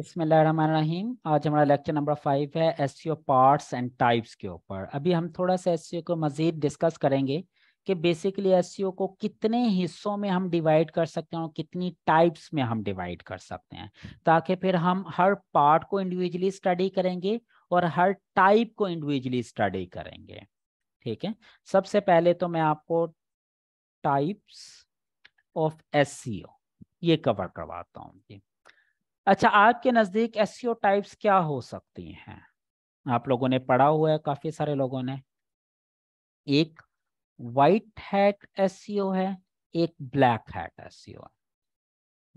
बिस्मिल्लाहिर्रहमानिर्रहीम आज हमारा लेक्चर नंबर फाइव है एस पार्ट्स एंड टाइप्स के ऊपर अभी हम थोड़ा सा एस e को मज़ीद डिस्कस करेंगे कि बेसिकली एस e को कितने हिस्सों में हम डिवाइड कर सकते हैं और कितनी टाइप्स में हम डिवाइड कर सकते हैं ताकि फिर हम हर पार्ट को इंडिविजुअली स्टडी करेंगे और हर टाइप को इंडिविजुअली स्टडी करेंगे ठीक है सबसे पहले तो मैं आपको टाइप्स ऑफ एस ये कवर करवाता हूँ जी अच्छा आपके नज़दीक एस टाइप्स e क्या हो सकती हैं आप लोगों ने पढ़ा हुआ है काफ़ी सारे लोगों ने एक वाइट हैट एस है एक ब्लैक हैट एस है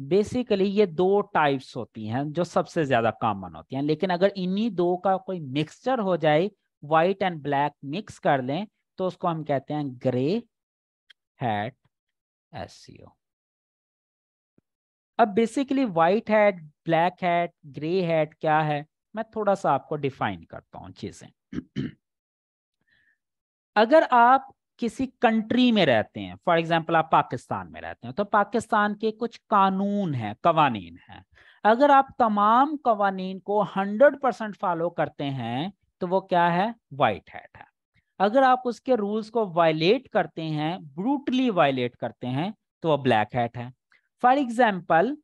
बेसिकली ये दो टाइप्स होती हैं जो सबसे ज़्यादा कॉमन होती हैं लेकिन अगर इन्हीं दो का कोई मिक्सचर हो जाए वाइट एंड ब्लैक मिक्स कर लें तो उसको हम कहते हैं grey hat S C O अब basically white hat black hat grey hat क्या है मैं थोड़ा सा आपको डिफाइन करता हूं चीजें अगर आप किसी कंट्री में रहते हैं फॉर एग्जाम्पल आप पाकिस्तान में रहते हैं तो पाकिस्तान के कुछ कानून हैं कवानीन हैं अगर आप तमाम कवानीन को 100 परसेंट फॉलो करते हैं तो वो क्या है वाइट हैट है अगर आप उसके रूल्स को वायलेट करते हैं ब्रूटली वायलेट करते हैं तो वह ब्लैक हैट है फॉर एग्जाम्पल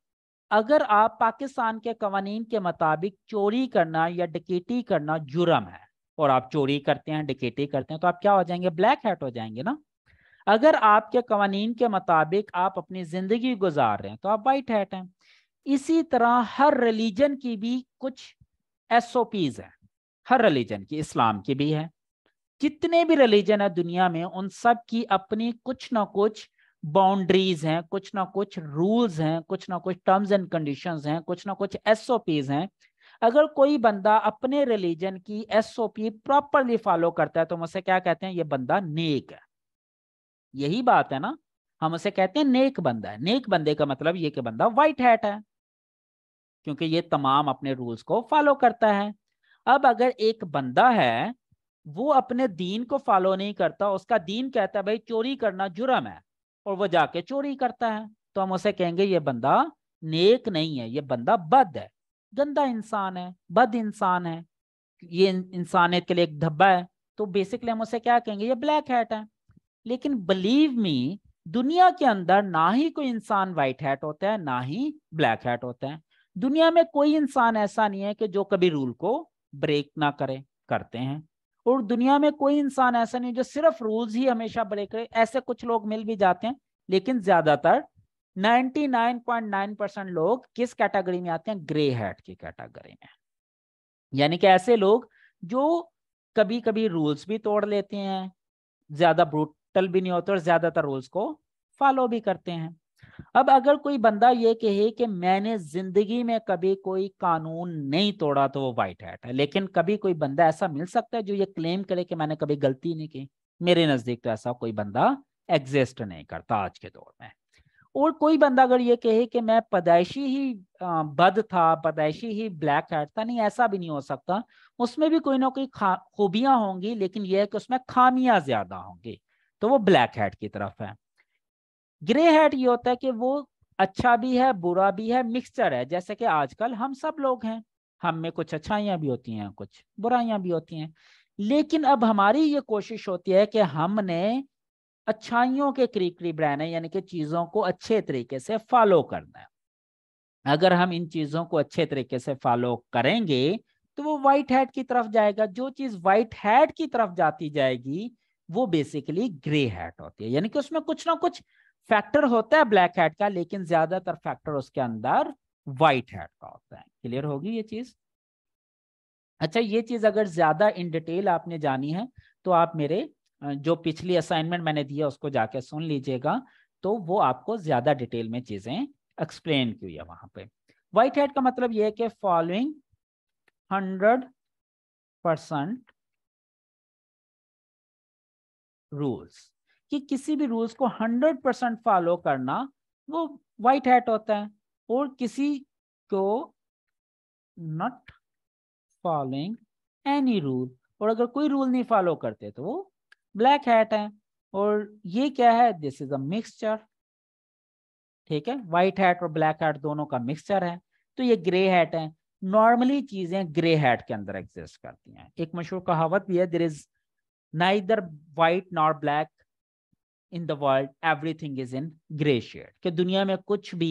अगर आप पाकिस्तान के कवानीन के मुताबिक चोरी करना या डकेटी करना जुर्म है और आप चोरी करते हैं डकेटी करते हैं तो आप क्या हो जाएंगे ब्लैक हैट हो जाएंगे ना अगर आपके कवानीन के मुताबिक आप अपनी ज़िंदगी गुजार रहे हैं तो आप वाइट हैट हैं इसी तरह हर रिलीजन की भी कुछ एस ओ पीज़ है हर रिलीजन की इस्लाम की भी है जितने भी रिलीजन है दुनिया में उन सब की अपनी कुछ ना कुछ बाउंड्रीज हैं कुछ ना कुछ रूल्स हैं कुछ ना कुछ टर्म्स एंड कंडीशंस हैं कुछ ना कुछ एसओपीज हैं अगर कोई बंदा अपने रिलीजन की एसओपी प्रॉपरली फॉलो करता है तो हम उसे क्या कहते हैं ये बंदा नेक है यही बात है ना हम उसे कहते हैं नेक बंदा है नेक बंदे का मतलब ये कि बंदा वाइट हैट है क्योंकि ये तमाम अपने रूल्स को फॉलो करता है अब अगर एक बंदा है वो अपने दीन को फॉलो नहीं करता उसका दीन कहता है भाई चोरी करना जुर्म है और वो जाके चोरी करता है तो हम उसे कहेंगे ये बंदा नेक नहीं है ये बंदा बद है गंदा इंसान है बद इंसान है ये इंसानियत के लिए एक धब्बा है तो बेसिकली हम उसे क्या कहेंगे ये ब्लैक हैट है लेकिन बिलीव मी दुनिया के अंदर ना ही कोई इंसान व्हाइट हैट होता है ना ही ब्लैक हैट होता है दुनिया में कोई इंसान ऐसा नहीं है कि जो कभी रूल को ब्रेक ना करे करते हैं और दुनिया में कोई इंसान ऐसा नहीं जो सिर्फ रूल्स ही हमेशा ब्रेक करे ऐसे कुछ लोग मिल भी जाते हैं लेकिन ज्यादातर 99.9 परसेंट लोग किस कैटेगरी में आते हैं ग्रे हैट की कैटेगरी में यानी कि ऐसे लोग जो कभी कभी रूल्स भी तोड़ लेते हैं ज्यादा ब्रूटल भी नहीं होते और ज्यादातर रूल्स को फॉलो भी करते हैं अब अगर कोई बंदा ये कहे कि मैंने जिंदगी में कभी कोई कानून नहीं तोड़ा तो वो वाइट हैट है लेकिन कभी कोई बंदा ऐसा मिल सकता है जो ये क्लेम करे कि मैंने कभी गलती नहीं की मेरे नजदीक तो ऐसा कोई बंदा एग्जिस्ट नहीं करता आज के दौर में और कोई बंदा अगर ये कहे कि मैं पैदाइशी ही बद था पैदाइशी ही ब्लैक हैट था नहीं ऐसा भी नहीं हो सकता उसमें भी कोई ना कोई खूबियां होंगी लेकिन यह है कि उसमें खामियां ज्यादा होंगी तो वो ब्लैक हैट की तरफ है ग्रे हेड ये होता है कि वो अच्छा भी है बुरा भी है मिक्सचर है जैसे कि आजकल हम सब लोग हैं हम में कुछ अच्छाइयाँ भी होती हैं कुछ बुराइयां भी होती हैं लेकिन अब हमारी ये कोशिश होती है कि हमने अच्छाइयों के करीब रहना यानी कि चीज़ों को अच्छे तरीके से फॉलो करना है अगर हम इन चीज़ों को अच्छे तरीके से फॉलो करेंगे तो वो वाइट हैड की तरफ जाएगा जो चीज़ वाइट हैड की तरफ जाती जाएगी वो बेसिकली ग्रे हैट होती है यानी कि उसमें कुछ ना कुछ फैक्टर होता है ब्लैक हेड का लेकिन ज्यादातर फैक्टर उसके अंदर व्हाइट हेड का होता है क्लियर होगी ये चीज अच्छा ये चीज अगर ज्यादा इन डिटेल आपने जानी है तो आप मेरे जो पिछली असाइनमेंट मैंने दिया उसको जाके सुन लीजिएगा तो वो आपको ज्यादा डिटेल में चीजें एक्सप्लेन की हुई है वहां पे व्हाइट हेड का मतलब ये है कि फॉलोइंग हंड्रेड परसेंट रूल्स कि किसी भी रूल्स को हंड्रेड परसेंट फॉलो करना वो वाइट हैट होता है और किसी को नॉट फॉलोइंग एनी रूल और अगर कोई रूल नहीं फॉलो करते तो वो ब्लैक हैट है और ये क्या है दिस इज अ मिक्सचर ठीक है वाइट हैट और ब्लैक हैट दोनों का मिक्सचर है तो ये ग्रे हैट है नॉर्मली चीजें ग्रे हैट के अंदर एग्जिस्ट करती हैं एक मशहूर कहावत भी है there is neither white nor black in the world everything is in grey shade कि दुनिया में कुछ भी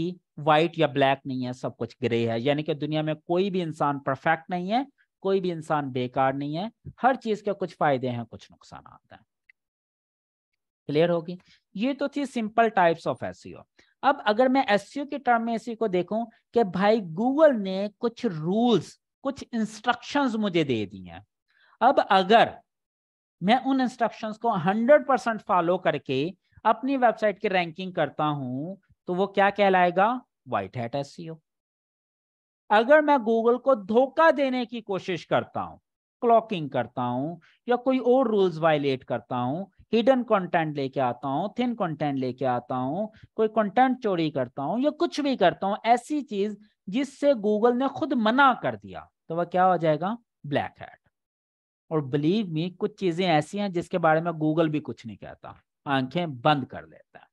वाइट या ब्लैक नहीं है सब कुछ ग्रे है यानी कि दुनिया में कोई भी इंसान परफेक्ट नहीं है कोई भी इंसान बेकार नहीं है हर चीज के कुछ फायदे हैं कुछ नुकसान आते हैं क्लियर होगी ये तो थी सिंपल टाइप्स ऑफ एस अब अगर मैं एस e के टर्म में इसी को देखूं कि भाई गूगल ने कुछ रूल्स कुछ इंस्ट्रक्शंस मुझे दे दी हैं अब अगर मैं उन इंस्ट्रक्शंस को 100 परसेंट फॉलो करके अपनी वेबसाइट की रैंकिंग करता हूं तो वो क्या कहलाएगा वाइट हैट एस अगर मैं गूगल को धोखा देने की कोशिश करता हूं क्लॉकिंग करता हूं या कोई और रूल्स वायलेट करता हूं हिडन कंटेंट लेके आता हूँ थिन कंटेंट लेके आता हूँ कोई कंटेंट चोरी करता हूँ या कुछ भी करता हूं ऐसी चीज जिससे गूगल ने खुद मना कर दिया तो वह क्या हो जाएगा ब्लैक हैट और बिलीव मी कुछ चीजें ऐसी हैं जिसके बारे में गूगल भी कुछ नहीं कहता आंखें बंद कर लेता है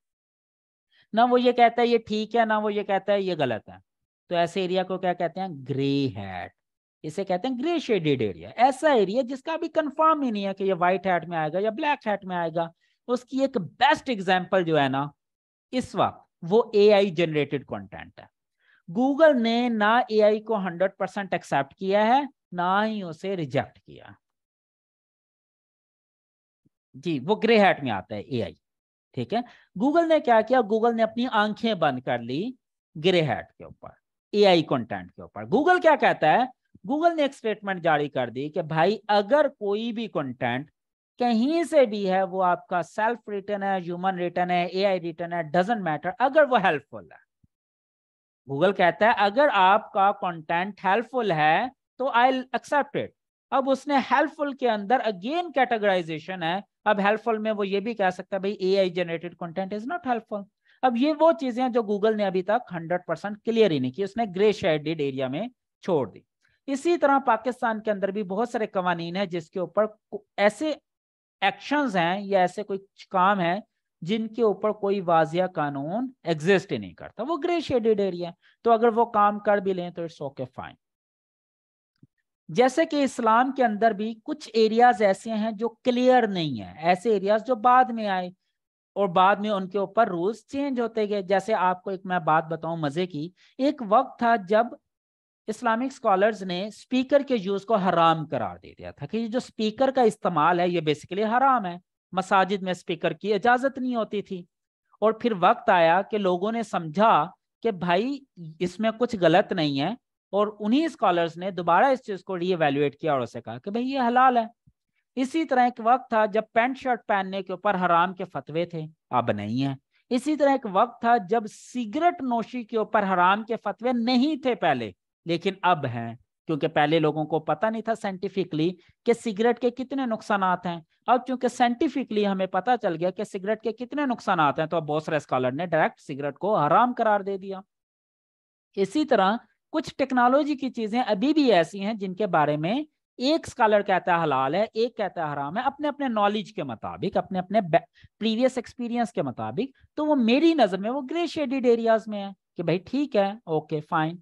ना वो ये कहता है ये ठीक है ना वो ये कहता है ये गलत है तो ऐसे एरिया को क्या कहते हैं ग्रे हैट इसे कहते हैं ग्रे शेडेड एरिया ऐसा एरिया जिसका अभी कंफर्म ही नहीं है कि ये व्हाइट हैट में आएगा या ब्लैक हैट में आएगा उसकी एक बेस्ट एग्जाम्पल जो है ना इस वक्त वो आई जनरेटेड कॉन्टेंट है गूगल ने ना आई को हंड्रेड परसेंट एक्सेप्ट किया है ना ही उसे रिजेक्ट किया है जी वो ग्रे हैट में आता है एआई ठीक है गूगल ने क्या किया गूगल ने अपनी आंखें बंद कर ली ग्रे हैट के ऊपर एआई कंटेंट के ऊपर गूगल क्या कहता है गूगल ने एक स्टेटमेंट जारी कर दी कि भाई अगर कोई भी कंटेंट कहीं से भी है वो आपका सेल्फ रिटर्न है ह्यूमन रिटर्न है एआई रिटर्न है डजेंट मैटर अगर वो हेल्पफुल है गूगल कहता है अगर आपका कॉन्टेंट हेल्पफुल है तो आई एक्सेप्ट इट अब उसने हेल्पफुल के अंदर अगेन कैटेगराइजेशन है अब हेल्पफुल में वो ये भी कह सकता है भाई AI generated content is not helpful अब ये वो चीजें जो गूगल ने अभी तक 100 परसेंट क्लियर ही नहीं की उसने ग्रे शेडेड एरिया में छोड़ दी इसी तरह पाकिस्तान के अंदर भी बहुत सारे कवानीन है जिसके ऊपर ऐसे एक्शन है या ऐसे कोई काम है जिनके ऊपर कोई वाजिया कानून एग्जिस्ट ही नहीं करता वो ग्रे शेडेड एरिया है तो अगर वो काम कर भी लें तो इट्स ओके फाइन जैसे कि इस्लाम के अंदर भी कुछ एरियाज ऐसे हैं जो क्लियर नहीं है ऐसे एरियाज जो बाद में आए और बाद में उनके ऊपर रूल्स चेंज होते गए जैसे आपको एक मैं बात बताऊं मजे की एक वक्त था जब इस्लामिक स्कॉलर्स ने स्पीकर के यूज को हराम करार दे दिया था कि जो स्पीकर का इस्तेमाल है ये बेसिकली हराम है मसाजिद में स्पीकर की इजाजत नहीं होती थी और फिर वक्त आया कि लोगों ने समझा कि भाई इसमें कुछ गलत नहीं है और उन्हीं स्कॉलर्स ने दोबारा इस चीज को रीएवेलुएट किया और उसे कहा कि भाई ये हलाल है इसी तरह एक वक्त था जब पैंट शर्ट पहनने के ऊपर हराम के फतवे थे अब नहीं है इसी तरह एक वक्त था जब सिगरेट नोशी के ऊपर हराम के फतवे नहीं थे पहले लेकिन अब हैं क्योंकि पहले लोगों को पता नहीं था साइंटिफिकली कि सिगरेट के कितने नुकसान हैं अब चूंकि साइंटिफिकली हमें पता चल गया कि सिगरेट के कितने नुकसान हैं तो अब बहुत सारे स्कॉलर ने डायरेक्ट सिगरेट को हराम करार दे दिया इसी तरह कुछ टेक्नोलॉजी की चीजें अभी भी ऐसी हैं जिनके बारे में एक स्कॉलर कहता है हलाल है एक कहता है हराम है अपने अपने नॉलेज के मुताबिक अपने अपने प्रीवियस एक्सपीरियंस के मुताबिक तो वो मेरी नजर में वो ग्रे शेडिड एरियाज में है कि भाई ठीक है ओके फाइन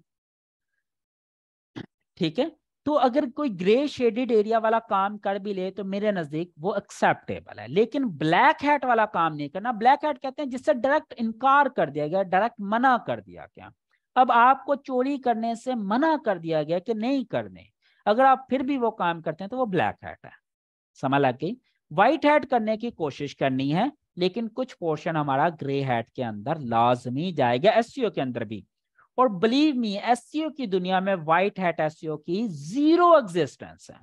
ठीक है तो अगर कोई ग्रे शेडिड एरिया वाला काम कर भी ले तो मेरे नजदीक वो एक्सेप्टेबल है लेकिन ब्लैक हैट वाला काम नहीं करना ब्लैक हैट कहते हैं जिससे डायरेक्ट इनकार कर दिया गया डायरेक्ट मना कर दिया गया अब आपको चोरी करने से मना कर दिया गया कि नहीं करने अगर आप फिर भी वो काम करते हैं तो वो ब्लैक हैट है समझ लग गई व्हाइट हैट करने की कोशिश करनी है लेकिन कुछ पोर्शन हमारा ग्रे हैट के अंदर लाजमी जाएगा एस के अंदर भी और बिलीव मी एस की दुनिया में व्हाइट हैट एस की जीरो एग्जिस्टेंस है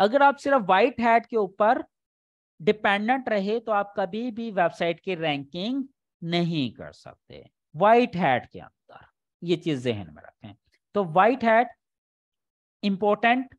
अगर आप सिर्फ व्हाइट हैट के ऊपर डिपेंडेंट रहे तो आप कभी भी वेबसाइट की रैंकिंग नहीं कर सकते व्हाइट हैट के अंदर ये चीज जहन में रखें तो व्हाइट हैट इंपॉर्टेंट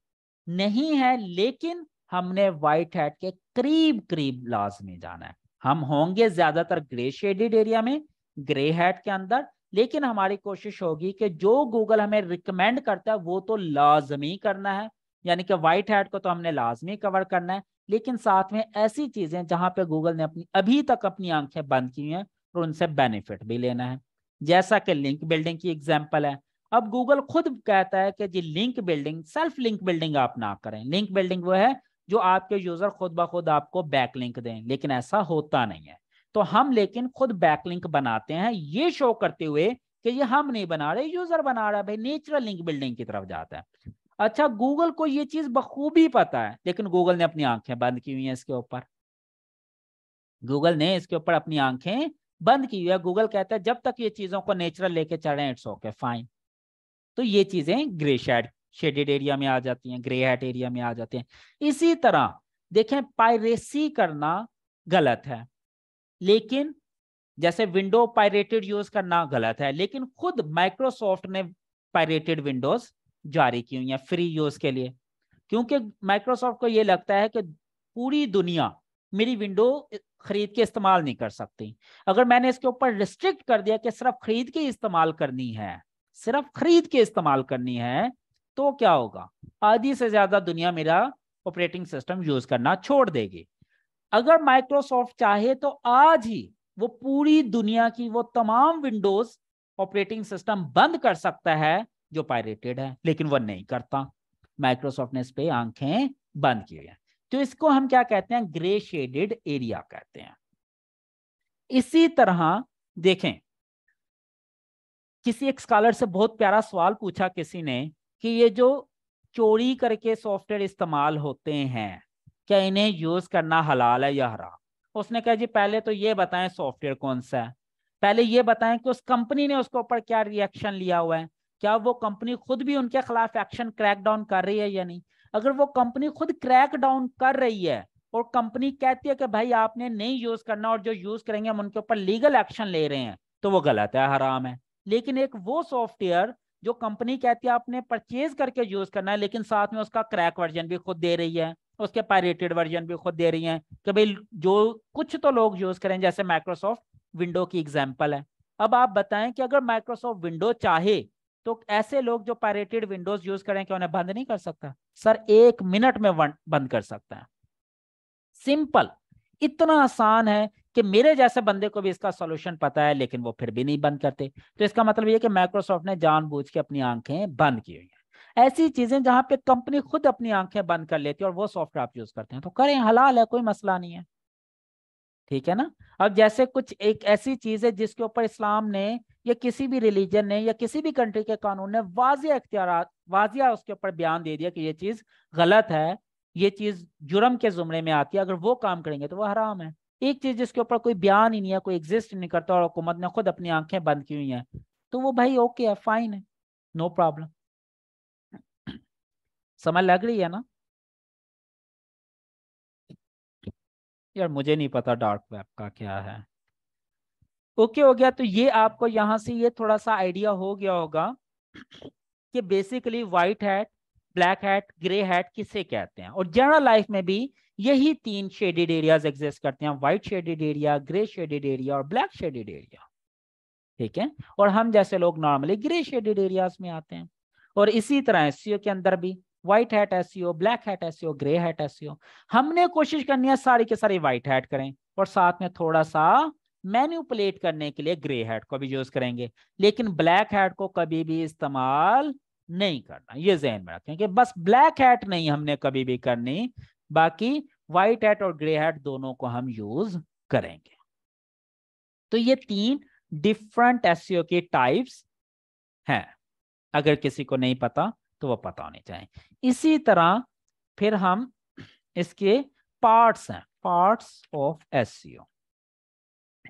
नहीं है लेकिन हमने व्हाइट हैट के करीब करीब लाजमी जाना है हम होंगे ज्यादातर ग्रे शेडेड एरिया में ग्रे हैट के अंदर लेकिन हमारी कोशिश होगी कि जो गूगल हमें रिकमेंड करता है वो तो लाजमी करना है यानी कि व्हाइट हैट को तो हमने लाजमी कवर करना है लेकिन साथ में ऐसी चीजें जहां पे गूगल ने अपनी अभी तक अपनी आंखें बंद की हैं और उनसे बेनिफिट भी लेना है जैसा कि लिंक बिल्डिंग की एग्जाम्पल है अब गूगल खुद कहता है कि जी link building self link building आप ना करें लिंक बिल्डिंग वो है जो आपके यूजर खुद ब खुद आपको बैक लिंक दें लेकिन ऐसा होता नहीं है तो हम लेकिन खुद बैक लिंक बनाते हैं ये शो करते हुए कि ये हम नहीं बना रहे यूजर बना रहा है भाई नेचुरल लिंक बिल्डिंग की तरफ जाता है अच्छा गूगल को ये चीज बखूबी पता है लेकिन गूगल ने अपनी आंखें बंद की हुई हैं इसके ऊपर गूगल ने इसके ऊपर अपनी आंखें बंद की हुई है गूगल कहता है जब तक ये चीजों को नेचुरल लेके चढ़े इट्स ओके फाइन तो ये चीजें ग्रे शेड शेडेड एरिया में आ जाती हैं ग्रे हेट एरिया में आ जाते हैं इसी तरह देखें पायरेसी करना गलत है लेकिन जैसे विंडो पायरेटेड यूज करना गलत है लेकिन खुद माइक्रोसॉफ्ट ने पायरेटेड विंडोज जारी की हुई है फ्री यूज के लिए क्योंकि माइक्रोसॉफ्ट को यह लगता है कि पूरी दुनिया मेरी विंडो खरीद के इस्तेमाल नहीं कर सकती अगर मैंने इसके ऊपर रिस्ट्रिक्ट कर दिया कि सिर्फ खरीद के इस्तेमाल करनी है सिर्फ खरीद के इस्तेमाल करनी है तो क्या होगा आधी से ज्यादा दुनिया मेरा ऑपरेटिंग सिस्टम यूज करना छोड़ देगी अगर माइक्रोसॉफ्ट चाहे तो आज ही वो पूरी दुनिया की वो तमाम विंडोज ऑपरेटिंग सिस्टम बंद कर सकता है जो पायरेटेड है लेकिन वो नहीं करता माइक्रोसॉफ्ट ने इस पे आंखें बंद की है तो इसको हम क्या कहते हैं ग्रे शेडेड एरिया कहते हैं इसी तरह देखें किसी एक स्कॉलर से बहुत प्यारा सवाल पूछा किसी ने कि ये जो चोरी करके सॉफ्टवेयर इस्तेमाल होते हैं क्या इन्हें यूज करना हलाल है या हराम उसने कहा जी पहले तो ये बताएं सॉफ्टवेयर कौन सा है पहले ये बताएं कि उस कंपनी ने उसके ऊपर क्या रिएक्शन लिया हुआ है क्या वो कंपनी खुद भी उनके खिलाफ एक्शन क्रैकडाउन कर रही है या नहीं अगर वो कंपनी खुद क्रैक डाउन कर रही है और कंपनी कहती है कि भाई आपने नहीं यूज करना और जो यूज करेंगे हम उनके ऊपर लीगल एक्शन ले रहे हैं तो वो गलत है हराम है लेकिन एक वो सॉफ्टवेयर जो कंपनी कहती है आपने परचेज करके यूज करना है लेकिन साथ में उसका क्रैक वर्जन भी खुद दे रही है उसके पायरेटेड वर्जन भी खुद दे रही है कि भाई जो कुछ तो लोग यूज करें जैसे माइक्रोसॉफ्ट विंडो की एग्जाम्पल है अब आप बताएं कि अगर माइक्रोसॉफ्ट विंडो चाहे तो ऐसे लोग जो पायरेटेड विंडोज यूज करें क्या उन्हें बंद नहीं कर सकता सर एक मिनट में बंद कर सकता है सिंपल इतना आसान है कि मेरे जैसे बंदे को भी इसका सॉल्यूशन पता है लेकिन वो फिर भी नहीं बंद करते तो इसका मतलब ये कि माइक्रोसॉफ्ट ने जानबूझ के अपनी आंखें बंद की हुई हैं ऐसी चीजें जहां पे कंपनी खुद अपनी आंखें बंद कर लेती है और वो सॉफ्टवेयर आप यूज करते हैं तो करें हलाल है कोई मसला नहीं है ठीक है ना अब जैसे कुछ एक ऐसी चीज है जिसके ऊपर इस्लाम ने या किसी भी रिलीजन ने या किसी भी कंट्री के कानून ने वाजिया इख्तियार वाजिया उसके ऊपर बयान दे दिया कि ये चीज़ गलत है ये चीज़ जुर्म के जुमरे में आती है अगर वो काम करेंगे तो वो हराम है एक चीज़ जिसके ऊपर कोई बयान ही नहीं है कोई एग्जिस्ट नहीं करता और हुकूमत ने खुद अपनी आंखें बंद की हुई है तो वो भाई ओके है फाइन है नो प्रॉब्लम समझ लग रही है ना यार मुझे नहीं पता डार्क वेब का क्या है ओके हो गया तो ये आपको यहाँ से ये थोड़ा सा आइडिया हो गया होगा कि basically white hat black hat grey hat किसे कहते हैं और जनरल लाइफ में भी यही तीन शेडेड एरियाज एग्जिस्ट करते हैं white shaded area grey shaded area और ब्लैक शेडेड एरिया ठीक है और हम जैसे लोग नॉर्मली ग्रे शेडेड एरियाज में आते हैं और इसी तरह एस के अंदर भी white hat S black hat S grey hat S हमने कोशिश करनी है सारी के सारी व्हाइट हैट करें और साथ में थोड़ा सा मैन्यूपुलेट करने के लिए ग्रे हेड को भी यूज करेंगे लेकिन ब्लैक हेड को कभी भी इस्तेमाल नहीं करना ये जहन में रखें कि बस ब्लैक हेड नहीं हमने कभी भी करनी बाकी व्हाइट हेड और ग्रे हेड दोनों को हम यूज करेंगे तो ये तीन डिफरेंट एस के टाइप्स हैं अगर किसी को नहीं पता तो वो पता होने चाहिए इसी तरह फिर हम इसके पार्ट्स हैं parts of S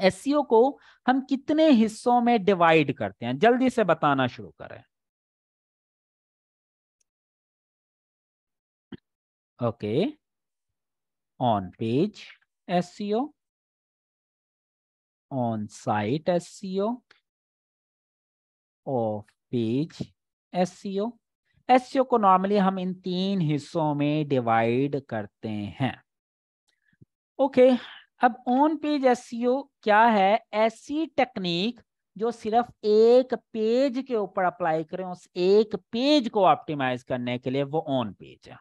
S e को हम कितने हिस्सों में डिवाइड करते हैं जल्दी से बताना शुरू करें okay on page S on site S off page S S को नॉर्मली हम इन तीन हिस्सों में डिवाइड करते हैं ओके okay, अब ऑन पेज एस क्या है ऐसी टेक्निक e जो सिर्फ एक पेज के ऊपर अप्लाई करें उस एक पेज को ऑप्टिमाइज करने के लिए वो ऑन पेज है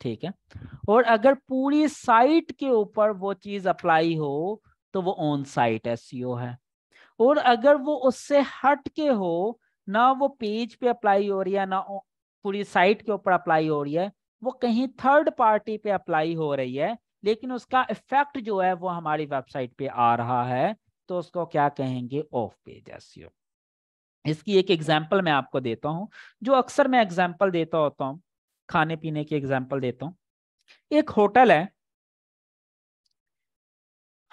ठीक है और अगर पूरी साइट के ऊपर वो चीज अप्लाई हो तो वो ऑन साइट एस है और अगर वो उससे हट के हो ना वो पेज पे अप्लाई हो रही है ना पूरी साइट के ऊपर अप्लाई हो रही है वो कहीं थर्ड पार्टी पे अप्लाई हो रही है लेकिन उसका इफेक्ट जो है वो हमारी वेबसाइट पे आ रहा है तो उसको क्या कहेंगे ऑफ पेज एसईओ इसकी एक एग्जाम्पल मैं आपको देता हूँ जो अक्सर मैं एग्जाम्पल देता होता हूँ खाने पीने की एग्जाम्पल देता हूँ एक होटल है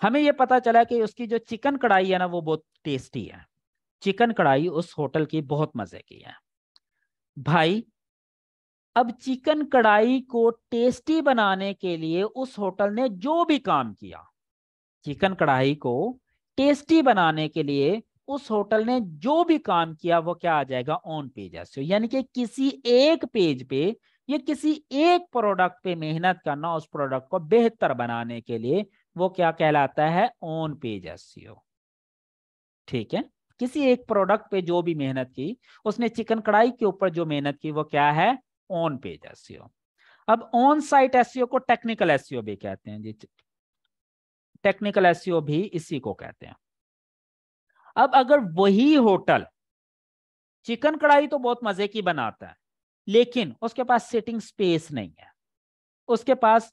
हमें ये पता चला कि उसकी जो चिकन कढ़ाई है ना वो बहुत टेस्टी है चिकन कढ़ाई उस होटल की बहुत मजे की है भाई अब चिकन कढ़ाई को टेस्टी बनाने के लिए उस होटल ने जो भी काम किया चिकन कढ़ाई को टेस्टी बनाने के लिए उस होटल ने जो भी काम किया वो क्या आ जाएगा ऑन पेज एसईओ यानी कि किसी एक पेज पे या किसी एक प्रोडक्ट पे मेहनत करना उस प्रोडक्ट को बेहतर बनाने के लिए वो क्या कहलाता है ऑन पेज एसियो ठीक है किसी एक प्रोडक्ट पे जो भी मेहनत की उसने चिकन कढ़ाई के ऊपर जो मेहनत की वो क्या है ऑन पेज एस अब ऑन साइट एस को टेक्निकल एस e भी कहते हैं जी टेक्निकल एस e भी इसी को कहते हैं अब अगर वही होटल चिकन कढ़ाई तो बहुत मजे की बनाता है लेकिन उसके पास सिटिंग स्पेस नहीं है उसके पास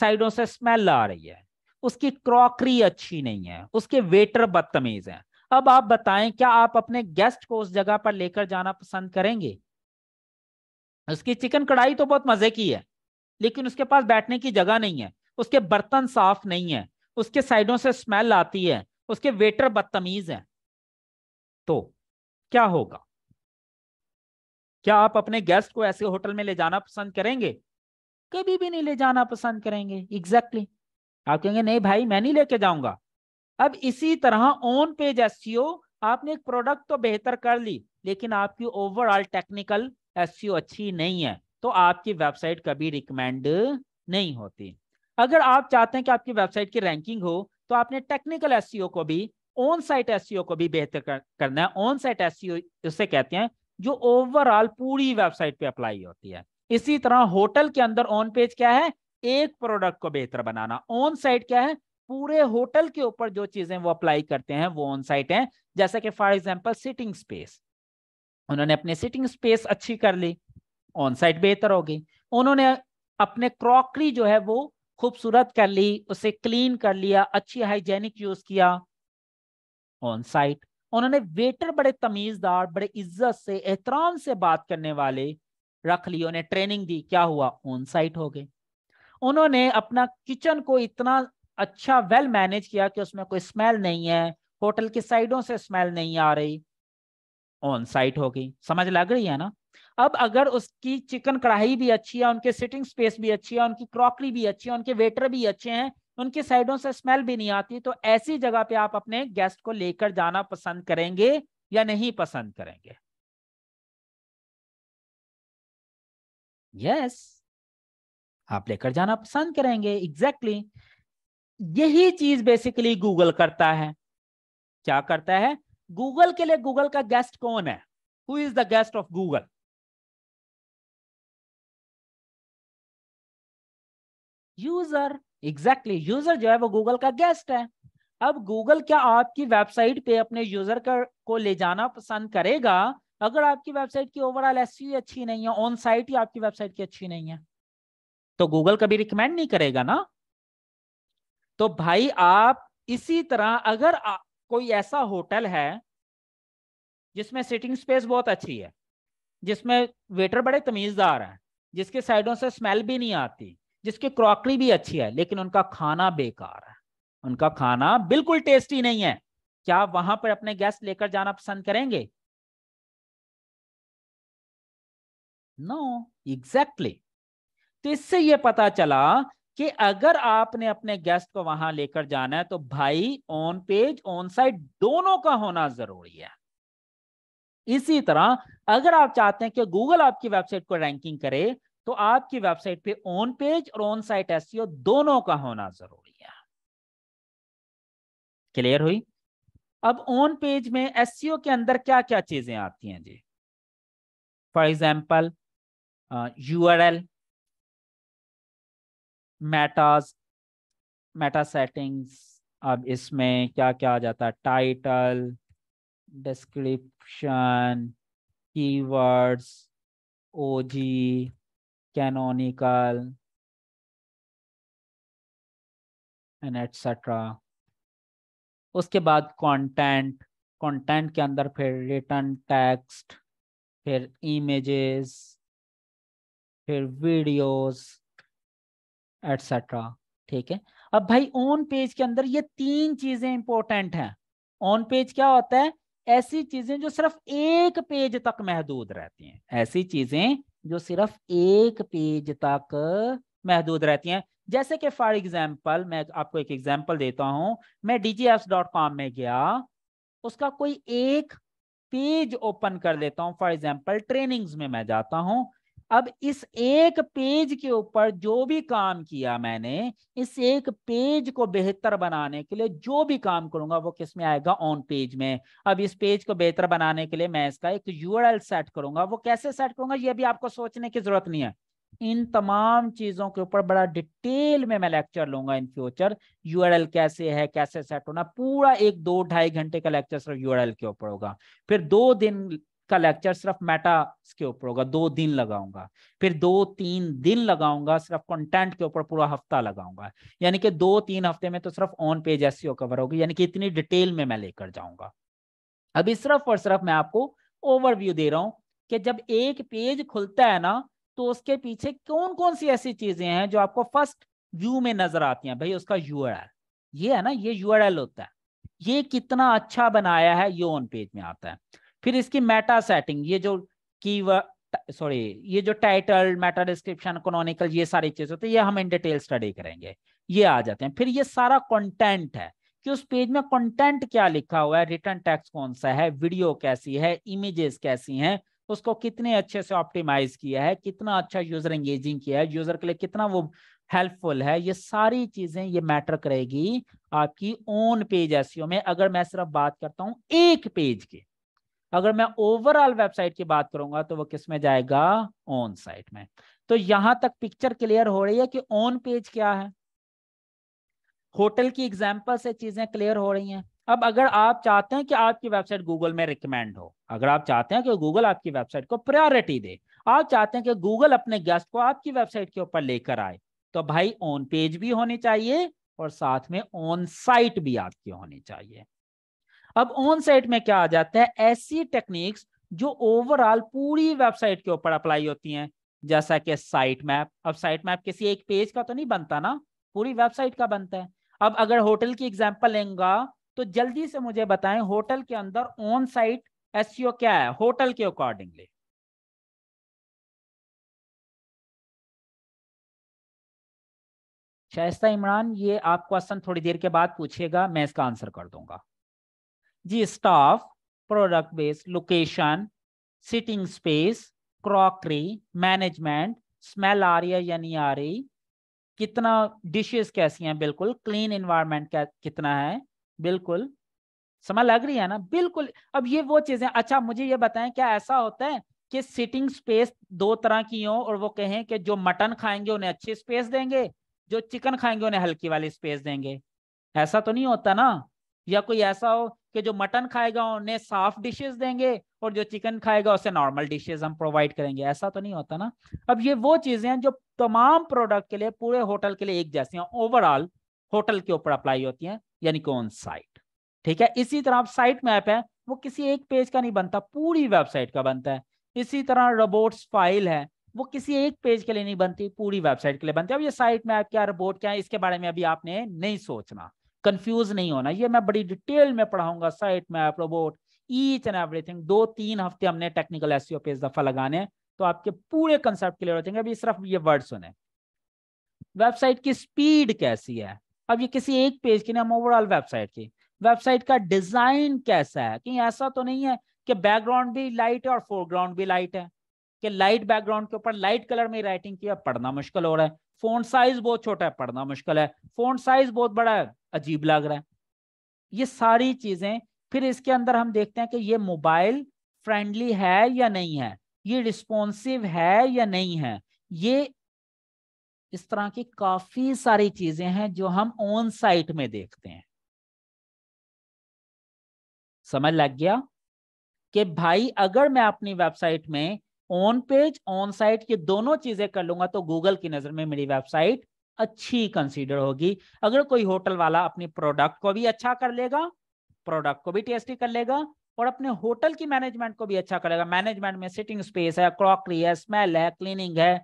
साइडों से स्मेल आ रही है उसकी क्रॉकरी अच्छी नहीं है उसके वेटर बदतमीज हैं अब आप बताएं क्या आप अपने गेस्ट को उस जगह पर लेकर जाना पसंद करेंगे उसकी चिकन कढ़ाई तो बहुत मजे की है लेकिन उसके पास बैठने की जगह नहीं है उसके बर्तन साफ नहीं है उसके साइडों से स्मेल आती है उसके वेटर बदतमीज है तो क्या होगा क्या आप अपने गेस्ट को ऐसे होटल में ले जाना पसंद करेंगे कभी भी नहीं ले जाना पसंद करेंगे एग्जैक्टली exactly. आप कहेंगे नहीं भाई मैं नहीं लेके जाऊंगा अब इसी तरह ऑन पेज एस आपने एक प्रोडक्ट तो बेहतर कर ली लेकिन आपकी ओवरऑल टेक्निकल एस अच्छी नहीं है तो आपकी वेबसाइट कभी रिकमेंड नहीं होती अगर आप चाहते हैं कि आपकी वेबसाइट की रैंकिंग हो तो आपने टेक्निकल एस e को भी ऑन साइट एस को भी बेहतर कर, करना है ऑन साइट एस उसे कहते हैं जो ओवरऑल पूरी वेबसाइट पे अप्लाई होती है इसी तरह होटल के अंदर ऑन पेज क्या है एक प्रोडक्ट को बेहतर बनाना ऑन साइट क्या है पूरे होटल के ऊपर जो चीजें वो अप्लाई करते हैं वो ऑन साइट है जैसे कि फॉर एग्जाम्पल सिटिंग स्पेस उन्होंने अपने सिटिंग स्पेस अच्छी कर ली ऑन साइट बेहतर हो गई उन्होंने अपने क्रॉकरी जो है वो खूबसूरत कर ली उसे क्लीन कर लिया अच्छी हाइजेनिक यूज किया ऑन साइट उन्होंने वेटर बड़े तमीजदार बड़े इज्जत से एहतराम से बात करने वाले रख लिए उन्हें ट्रेनिंग दी क्या हुआ ऑन साइट हो गए उन्होंने अपना किचन को इतना अच्छा वेल मैनेज किया कि उसमें कोई स्मेल नहीं है होटल के साइडों से स्मेल नहीं आ रही ऑन साइट होगी समझ लग रही है ना अब अगर उसकी चिकन कढ़ाई भी अच्छी है उनके सिटिंग स्पेस भी अच्छी है उनकी क्रॉकरी भी अच्छी है उनके वेटर भी अच्छे हैं उनके साइडों से स्मेल भी नहीं आती तो ऐसी जगह पे आप अपने गेस्ट को लेकर जाना पसंद करेंगे या नहीं पसंद करेंगे यस yes, आप लेकर जाना पसंद करेंगे एग्जैक्टली exactly. यही चीज बेसिकली गूगल करता है क्या करता है गूगल के लिए गूगल का गेस्ट कौन है who is the guest of Google user exactly user जो है वो गूगल का गेस्ट है अब गूगल क्या आपकी वेबसाइट पे अपने यूजर को ले जाना पसंद करेगा अगर आपकी वेबसाइट की ओवरऑल एस e अच्छी नहीं है ऑन साइट ही आपकी वेबसाइट की अच्छी नहीं है तो गूगल कभी रिकमेंड नहीं करेगा ना तो भाई आप इसी तरह अगर कोई ऐसा होटल है जिसमें सिटिंग स्पेस बहुत अच्छी है जिसमें वेटर बड़े तमीज़दार हैं जिसके साइडों से स्मेल भी नहीं आती जिसकी क्रॉकरी भी अच्छी है लेकिन उनका खाना बेकार है उनका खाना बिल्कुल टेस्टी नहीं है क्या वहां पर अपने गेस्ट लेकर जाना पसंद करेंगे नो no, एग्जैक्टली exactly. तो इससे यह पता चला कि अगर आपने अपने गेस्ट को वहां लेकर जाना है तो भाई ऑन पेज ऑन साइट दोनों का होना जरूरी है इसी तरह अगर आप चाहते हैं कि गूगल आपकी वेबसाइट को रैंकिंग करे तो आपकी वेबसाइट पे ऑन पेज और ऑन साइट एस दोनों का होना जरूरी है क्लियर हुई अब ऑन पेज में एस e के अंदर क्या क्या चीजें आती हैं जी for example you metas meta settings अब इसमें क्या क्या आ जाता है title description keywords OG canonical and etcetera उसके बाद कंटेंट कंटेंट के अंदर फिर रिटर्न टेक्स्ट फिर इमेजेस फिर वीडियोज एटसेट्रा ठीक है अब भाई ऑन पेज के अंदर ये तीन चीजें इंपॉर्टेंट हैं ऑन पेज क्या होता है ऐसी चीजें जो सिर्फ एक पेज तक महदूद रहती हैं ऐसी चीजें जो सिर्फ एक पेज तक महदूद रहती हैं जैसे कि फॉर एग्जाम्पल मैं आपको एक एग्जाम्पल देता हूं मैं डी डॉट कॉम में गया उसका कोई एक पेज ओपन कर लेता हूं फॉर एग्जाम्पल ट्रेनिंग्स में मैं जाता हूं अब इस एक पेज के ऊपर जो भी काम किया मैंने इस एक पेज को बेहतर बनाने के लिए जो भी काम करूंगा वो किस में आएगा ऑन पेज में अब इस पेज को बेहतर बनाने के लिए मैं इसका एक यूआरएल सेट करूंगा वो कैसे सेट करूंगा ये भी आपको सोचने की जरूरत नहीं है इन तमाम चीजों के ऊपर बड़ा डिटेल में मैं लेक्चर लूंगा इन फ्यूचर यू कैसे है कैसे सेट होना पूरा एक दो ढाई घंटे का लेक्चर सिर्फ यू के ऊपर होगा फिर दो दिन का लेक्चर सिर्फ मेटा के ऊपर होगा दो दिन लगाऊंगा फिर दो तीन दिन लगाऊंगा सिर्फ कंटेंट के ऊपर पूरा हफ्ता लगाऊंगा यानी कि दो तीन हफ्ते में तो सिर्फ ऑन पेज ऐसी कवर होगी यानी कि इतनी डिटेल में मैं लेकर जाऊंगा अभी सिर्फ और सिर्फ मैं आपको ओवरव्यू दे रहा हूँ कि जब एक पेज खुलता है ना तो उसके पीछे कौन कौन सी ऐसी चीजें हैं जो आपको फर्स्ट व्यू में नजर आती हैं भाई उसका यू ये है ना ये यू होता है ये कितना अच्छा बनाया है ये ऑन पेज में आता है फिर इसकी मेटा सेटिंग ये जो की सॉरी ये जो टाइटल मेटा डिस्क्रिप्शन कोनोनिकल ये सारी चीज होती है ये हम इन डिटेल स्टडी करेंगे ये आ जाते हैं फिर ये सारा कंटेंट है कि उस पेज में कंटेंट क्या लिखा हुआ है रिटर्न टैक्स कौन सा है वीडियो कैसी है इमेजेस कैसी हैं उसको कितने अच्छे से ऑप्टिमाइज किया है कितना अच्छा यूजर एंगेजिंग किया है यूजर के लिए कितना वो हेल्पफुल है ये सारी चीजें ये मैटर करेगी आपकी ओन पेज ऐसी में अगर मैं सिर्फ बात करता हूँ एक पेज की अगर मैं ओवरऑल वेबसाइट की बात करूंगा तो वो किस में जाएगा ऑन साइट में तो यहां तक पिक्चर क्लियर हो रही है कि ऑन पेज क्या है होटल की एग्जाम्पल से चीजें क्लियर हो रही हैं अब अगर आप चाहते हैं कि आपकी वेबसाइट गूगल में रिकमेंड हो अगर आप चाहते हैं कि गूगल आपकी वेबसाइट को प्रायोरिटी दे आप चाहते हैं कि गूगल अपने गेस्ट को आपकी वेबसाइट के ऊपर लेकर आए तो भाई ऑन पेज भी होनी चाहिए और साथ में ऑन साइट भी आपकी होनी चाहिए अब ऑन साइट में क्या आ जाता है ऐसी टेक्निक्स जो ओवरऑल पूरी वेबसाइट के ऊपर अप्लाई होती हैं जैसा कि साइट मैप अब साइट मैप किसी एक पेज का तो नहीं बनता ना पूरी वेबसाइट का बनता है अब अगर होटल की एग्जाम्पल लेंगे तो जल्दी से मुझे बताएं होटल के अंदर ऑन साइट एस क्या है होटल के अकॉर्डिंगली शाइस्ता इमरान ये आप क्वेश्चन थोड़ी देर के बाद पूछेगा मैं इसका आंसर कर दूंगा जी staff product base location sitting space crockery management smell आ रही है या नहीं आ रही कितना डिशेस कैसी हैं बिल्कुल क्लीन इन्वायरमेंट क्या कितना है बिल्कुल समझ लग रही है ना बिल्कुल अब ये वो चीजें अच्छा मुझे ये बताएं क्या ऐसा होता है कि सिटिंग स्पेस दो तरह की हो और वो कहें कि जो मटन खाएंगे उन्हें अच्छी स्पेस देंगे जो चिकन खाएंगे उन्हें हल्की वाली स्पेस देंगे ऐसा तो नहीं होता ना या कोई ऐसा हो कि जो मटन खाएगा उन्हें साफ डिशेस देंगे और जो चिकन खाएगा उसे नॉर्मल डिशेस हम प्रोवाइड करेंगे ऐसा तो नहीं होता ना अब ये वो चीजें हैं जो तमाम प्रोडक्ट के लिए पूरे होटल के लिए एक जैसी हैं ओवरऑल होटल के ऊपर अप्लाई होती हैं यानी कि ऑन साइट ठीक है इसी तरह आप साइट मैप है वो किसी एक पेज का नहीं बनता पूरी वेबसाइट का बनता है इसी तरह रोबोट्स फाइल है वो किसी एक पेज के लिए नहीं बनती पूरी वेबसाइट के लिए बनती है अब ये साइट मैप क्या रोबोट क्या है इसके बारे में अभी आपने नहीं सोचना कंफ्यूज नहीं होना ये मैं बड़ी डिटेल में पढ़ाऊंगा site map robot each and everything दो तीन हफ्ते हमने टेक्निकल एस पेज दफा लगाने तो आपके पूरे कंसेप्ट क्लियर हो जाएंगे अभी सिर्फ ये वर्ड सुने वेबसाइट की स्पीड कैसी है अब ये किसी एक पेज की नहीं हम ओवरऑल वेबसाइट की वेबसाइट का डिजाइन कैसा है कहीं ऐसा तो नहीं है कि बैकग्राउंड भी लाइट है और फोरग्राउंड भी लाइट है कि लाइट बैकग्राउंड के ऊपर लाइट कलर में राइटिंग किया पढ़ना मुश्किल हो रहा है फोन साइज बहुत छोटा है पढ़ना मुश्किल है फोन साइज बहुत बड़ा है अजीब लग रहा है ये सारी चीजें फिर इसके अंदर हम देखते हैं कि ये मोबाइल फ्रेंडली है या नहीं है ये रिस्पॉन्सिव है या नहीं है ये इस तरह की काफी सारी चीजें हैं जो हम ऑन साइट में देखते हैं समझ लग गया कि भाई अगर मैं अपनी वेबसाइट में ऑन पेज ऑन साइट ये दोनों चीजें कर लूंगा तो गूगल की नजर में मेरी वेबसाइट अच्छी कंसीडर होगी अगर कोई होटल वाला अपने प्रोडक्ट को भी अच्छा कर लेगा प्रोडक्ट को भी टेस्टी कर लेगा और अपने होटल की मैनेजमेंट को भी अच्छा करेगा मैनेजमेंट में सिटिंग स्पेस है क्रॉकरी है स्मेल है क्लीनिंग है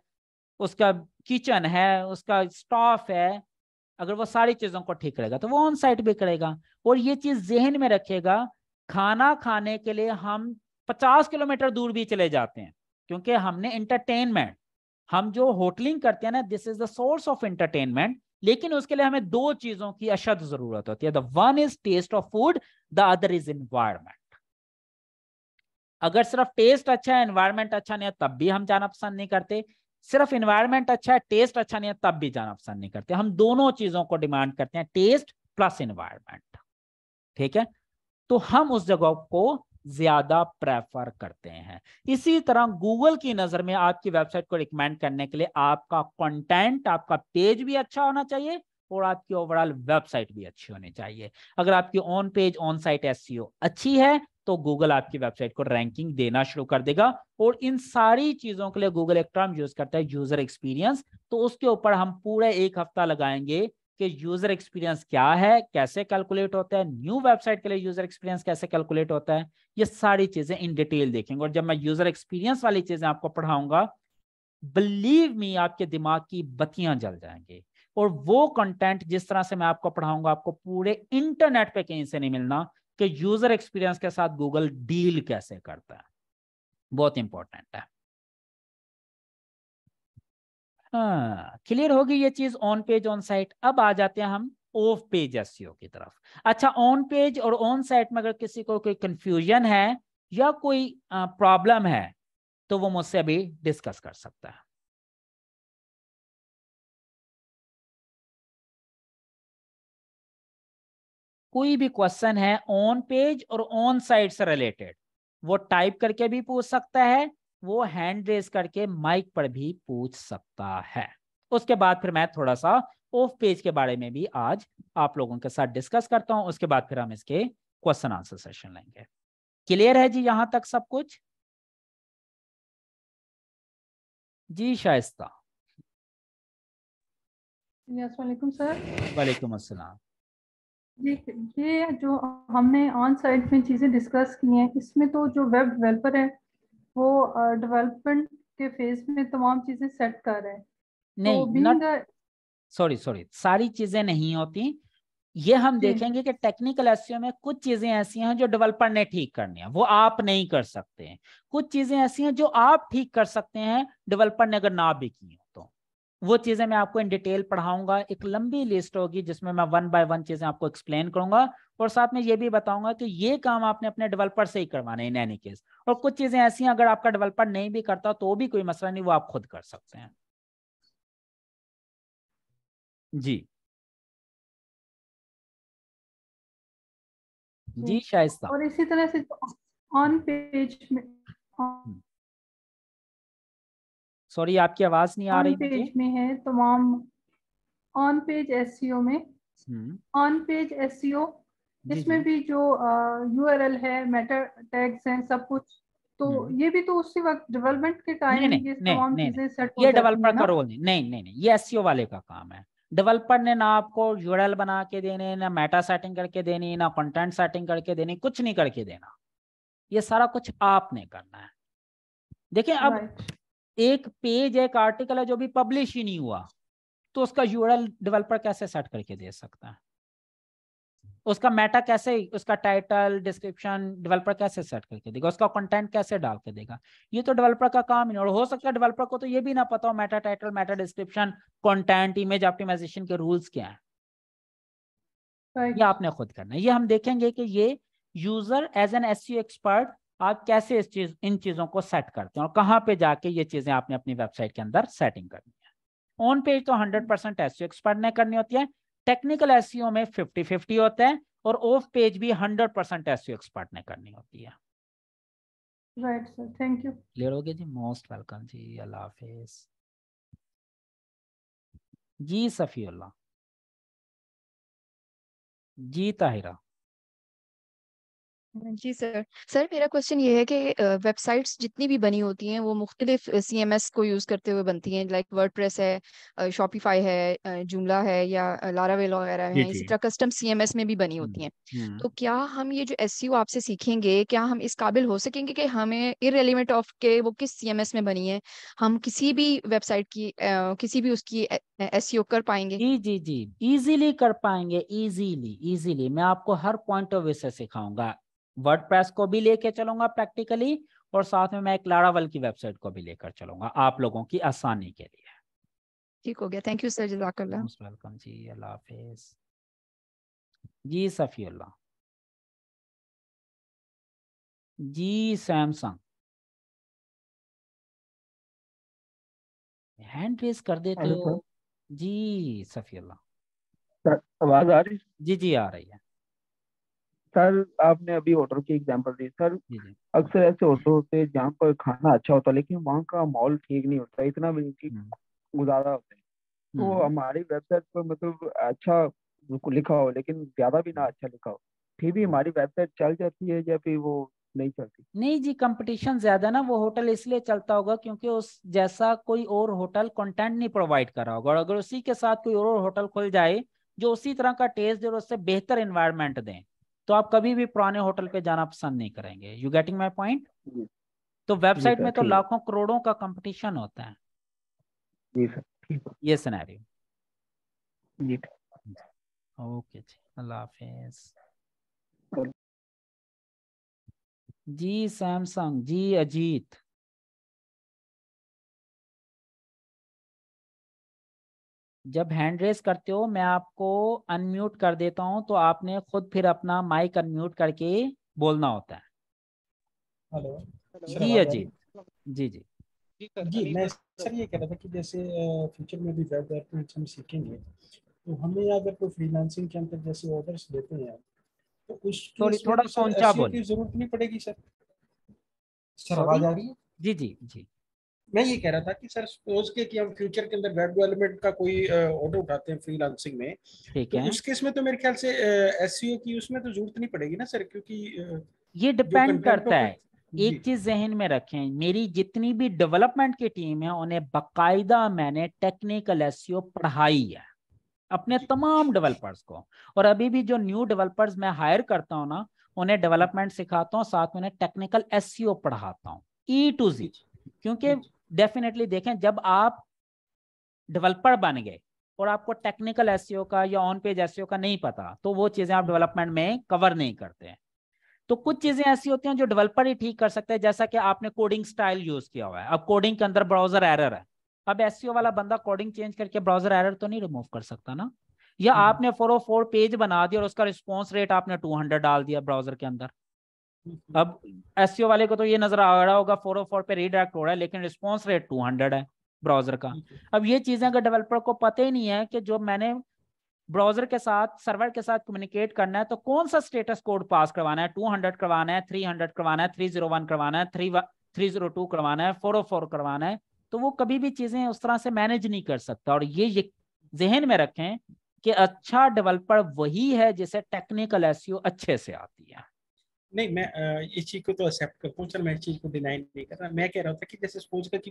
उसका किचन है उसका स्टाफ है अगर वो सारी चीज़ों को ठीक करेगा तो वो ऑन साइट भी करेगा और ये चीज़ जहन में रखेगा खाना खाने के लिए हम 50 किलोमीटर दूर भी चले जाते हैं क्योंकि हमने इंटरटेनमेंट हम जो होटलिंग करते हैं ना this is the source of entertainment लेकिन उसके लिए हमें दो चीजों की अशद जरूरत होती है the one is taste of food the other is environment अगर सिर्फ टेस्ट अच्छा है एनवायरमेंट अच्छा नहीं है तब भी हम जाना पसंद नहीं करते सिर्फ इन्वायरमेंट अच्छा है टेस्ट अच्छा नहीं है तब भी जाना पसंद नहीं करते हम दोनों चीजों को डिमांड करते हैं टेस्ट प्लस इन्वायरमेंट ठीक है तो हम उस जगह को ज्यादा प्रेफर करते हैं इसी तरह गूगल की नजर में आपकी वेबसाइट को रिकमेंड करने के लिए आपका कंटेंट आपका पेज भी अच्छा होना चाहिए और आपकी ओवरऑल वेबसाइट भी अच्छी होनी चाहिए अगर आपकी on page on site SEO अच्छी है तो गूगल आपकी वेबसाइट को रैंकिंग देना शुरू कर देगा और इन सारी चीजों के लिए गूगल एक टर्म यूज करता है यूजर एक्सपीरियंस तो उसके ऊपर हम पूरा एक हफ्ता लगाएंगे कि यूजर एक्सपीरियंस क्या है कैसे कैलकुलेट होता है न्यू वेबसाइट के लिए यूजर एक्सपीरियंस कैसे कैलकुलेट होता है ये सारी चीजें इन डिटेल देखेंगे और जब मैं यूजर एक्सपीरियंस वाली चीजें आपको पढ़ाऊंगा बिलीव मी आपके दिमाग की बत्तियां जल जाएंगे और वो कंटेंट जिस तरह से मैं आपको पढ़ाऊंगा आपको पूरे इंटरनेट पे कहीं से नहीं मिलना कि यूजर एक्सपीरियंस के साथ गूगल डील कैसे करता है बहुत इंपॉर्टेंट है क्लियर हाँ, होगी ये चीज ऑन पेज ऑन साइट अब आ जाते हैं हम ऑफ पेज एस की तरफ अच्छा ऑन पेज और ऑन साइट में अगर किसी को कोई कंफ्यूजन है या कोई प्रॉब्लम है तो वो मुझसे अभी डिस्कस कर सकता है कोई भी क्वेश्चन है ऑन पेज और ऑन साइट से रिलेटेड वो टाइप करके भी पूछ सकता है वो हैंड रेस करके माइक पर भी पूछ सकता है उसके बाद फिर मैं थोड़ा सा ऑफ पेज के बारे में भी आज आप लोगों के साथ डिस्कस करता हूं उसके बाद फिर हम इसके क्वेश्चन आंसर सेशन लेंगे क्लियर है जी यहां तक सब कुछ जी शाइस्ता सर वालेकुम अस्सलाम ये जो हमने ऑन साइड में चीज़ें डिस्कस की हैं इसमें तो जो वेब डेवलपर है वो डेवलपमेंट के फेज में तमाम चीजें सेट कर रहे हैं तो नहीं सॉरी सॉरी सारी चीजें नहीं होती ये हम हम्म। देखेंगे कि टेक्निकल एस में कुछ चीजें ऐसी हैं जो डेवलपर ने ठीक करनी है वो आप नहीं कर सकते हैं कुछ चीजें ऐसी हैं जो आप ठीक कर सकते हैं डेवलपर ने अगर ना भी की हो वो चीजें मैं आपको इन डिटेल पढ़ाऊंगा एक लंबी लिस्ट होगी जिसमें मैं वन बाय वन चीजें आपको एक्सप्लेन करूंगा और साथ में ये भी बताऊंगा कि ये काम आपने अपने डेवलपर से ही करवाने इन एनी केस और कुछ चीजें ऐसी हैं अगर आपका डेवलपर नहीं भी करता तो भी कोई मसला नहीं वो आप खुद कर सकते हैं जी जी शायद और इसी तरह से ऑन पेज में हम्म। सॉरी आपकी आवाज नहीं आ रही पेज में है तमाम ऑन पेज एस में ऑन पेज एस इसमें भी जो यू uh, है मेटा टैग्स हैं सब कुछ तो हम्म। ये भी तो उसी वक्त डेवलपमेंट के टाइम नहीं, नहीं, नहीं, नहीं, ये डेवलपर का रोल नहीं नहीं नहीं ये एस वाले का काम है डेवलपर ने ना आपको यूआरएल बना के देने ना मेटा सेटिंग करके देनी ना कंटेंट सेटिंग करके देनी कुछ नहीं करके देना ये सारा कुछ आपने करना है देखिए अब एक पेज एक आर्टिकल है जो भी पब्लिश ही नहीं हुआ तो उसका यूआरएल डेवलपर कैसे सेट करके दे सकता है उसका मेटा कैसे उसका टाइटल डिस्क्रिप्शन डेवलपर कैसे सेट करके देगा उसका कंटेंट कैसे डाल के देगा ये तो डेवलपर का काम ही नहीं और हो सकता है डेवलपर को तो ये भी ना पता हो meta title meta description content image optimization के रूल्स क्या है ये आपने खुद करना ये हम देखेंगे कि ये user as an SEO expert आप कैसे इस चीज इन चीजों को सेट करते हैं और कहाँ पे जाके ये चीजें आपने अपनी वेबसाइट के अंदर सेटिंग करनी है ऑन पेज तो hmm. Hundred percent SEO e expert ने करनी होती है टेक्निकल एस e में फिफ्टी फिफ्टी होते हैं और ऑफ पेज भी hundred percent SEO e expert ने करनी होती है right sir thank you clear हो गया जी मोस्ट वेलकम जी अल्लाह जी जी ताहिरा हाँ जी सर सर मेरा क्वेश्चन ये है कि वेबसाइट्स जितनी भी बनी होती हैं वो मुख्तलिफ सी एम एस को यूज़ करते हुए बनती हैं लाइक वर्ड प्रेस है शॉपिफाई है जुमला है या लारावेल वगैरह है इसी तरह कस्टम सी एम एस में भी बनी होती हैं हम्म, हम्म। तो क्या हम ये जो एस सी ओ आपसे सीखेंगे क्या हम इस काबिल हो सकेंगे कि हमें रेलिमेंट ऑफ के वो किस सी एम एस में बनी है हम किसी भी वेबसाइट की किसी भी उसकी एस सी ओ कर पाएंगे जी जी जी ईजिली कर पाएंगे ईजीली ईजीली मैं आपको हर पॉइंट ऑफ व्यू से सिखाऊंगा वर्डप्रेस को भी लेके चलूंगा प्रैक्टिकली और साथ में मैं एक लारावल की वेबसाइट को भी लेकर चलूंगा आप लोगों की आसानी के लिए ठीक हो गया थैंक यू सर वेलकम जी अल्लाह जी सफ़ील्ला जी सैमसंग हैंड रेस कर देते हो जी सफी आवाज आ रही जी जी आ रही है सर आपने अभी होटल की एग्जांपल दी सर अक्सर ऐसे होटल होते हैं जहाँ पर खाना अच्छा होता है लेकिन वहाँ का माहौल ठीक नहीं होता इतना भी हम्म। गुजारा होता है तो हम्म। हमारी वेबसाइट पर मतलब अच्छा लिखा हो लेकिन ज्यादा भी ना अच्छा लिखा हो फिर भी हमारी वेबसाइट चल जाती है या फिर वो नहीं चलती नहीं जी कंपटीशन ज्यादा ना वो होटल इसलिए चलता होगा क्योंकि उस जैसा कोई और होटल कंटेंट नहीं प्रोवाइड कर रहा होगा और अगर उसी के साथ कोई और होटल खुल जाए जो उसी तरह का टेस्ट और उससे बेहतर इन्वायरमेंट दें तो आप कभी भी पुराने होटल पे जाना पसंद नहीं करेंगे यू गेटिंग माई पॉइंट तो वेबसाइट में तो लाखों करोड़ों का कंपटीशन होता है ये सिनेरियो ओके जी अल्लाह जी सैमसंग जी अजीत जब हैंड रेस करते हो मैं आपको अनम्यूट कर देता हूं तो आपने खुद फिर अपना माइक अनम्यूट करके बोलना होता है हेलो जी अजीत जी जी जी जी मैं तो सर ये कह रहा था कि जैसे फ्यूचर में भी वेब डेवलपमेंट हम सीखेंगे तो हमें अगर कोई फ्रीलांसिंग के अंदर जैसे ऑर्डर्स देते हैं तो उस थोड़ी थोड़ा सा ऊंचा बोल जरूरत नहीं पड़ेगी सर सर आवाज आ रही है जी जी जी मैं ये कह रहा था कि सर सपोज के कि हम फ्यूचर के अंदर वेब डेवलपमेंट का कोई ऑर्डर उठाते हैं फ्रीलांसिंग में ठीक तो है उस केस में तो मेरे ख्याल से एसईओ की उसमें तो जरूरत नहीं पड़ेगी ना सर क्योंकि ये डिपेंड करता है एक चीज जहन में रखें मेरी जितनी भी डेवलपमेंट की टीम है उन्हें बकायदा मैंने टेक्निकल एस पढ़ाई है अपने तमाम डेवलपर्स को और अभी भी जो न्यू डेवलपर्स मैं हायर करता हूँ ना उन्हें डेवलपमेंट सिखाता हूँ साथ में उन्हें टेक्निकल एस पढ़ाता हूँ ई टू जी क्योंकि डेफिनेटली देखें जब आप डेवलपर बन गए और आपको टेक्निकल एस e का या ऑन पेज एस का नहीं पता तो वो चीज़ें आप डेवलपमेंट में कवर नहीं करते हैं तो कुछ चीज़ें ऐसी होती हैं जो डेवलपर ही ठीक कर सकते हैं जैसा कि आपने कोडिंग स्टाइल यूज़ किया हुआ है अब कोडिंग के अंदर ब्राउजर एरर है अब एस e वाला बंदा कोडिंग चेंज करके ब्राउजर एरर तो नहीं रिमूव कर सकता ना या हम्म। आपने फोर पेज oh बना दिया और उसका रिस्पॉन्स रेट आपने टू डाल दिया ब्राउजर के अंदर हम्म। अब एस e वाले को तो ये नजर आ रहा होगा फोर फोर oh पे रीडायरेक्ट हो रहा है लेकिन रिस्पॉन्स रेट टू हंड्रेड है ब्राउजर का अब ये चीजें अगर डेवलपर को पता ही नहीं है कि जो मैंने ब्राउजर के साथ सर्वर के साथ कम्युनिकेट करना है तो कौन सा स्टेटस कोड पास करवाना है 200 करवाना है 300 करवाना है 301 करवाना है जीरो टू oh करवाना है फोर करवाना है तो वो कभी भी चीजें उस तरह से मैनेज नहीं कर सकता और ये ये जहन में रखें कि अच्छा डेवलपर वही है जिसे टेक्निकल एस e अच्छे से आती है नहीं मैं इस चीज को तो एक्सेप्ट करता हूँ सर मैं इस चीज को डिनाई नहीं कर रहा मैं कह रहा था कि जैसे सपोज कर कि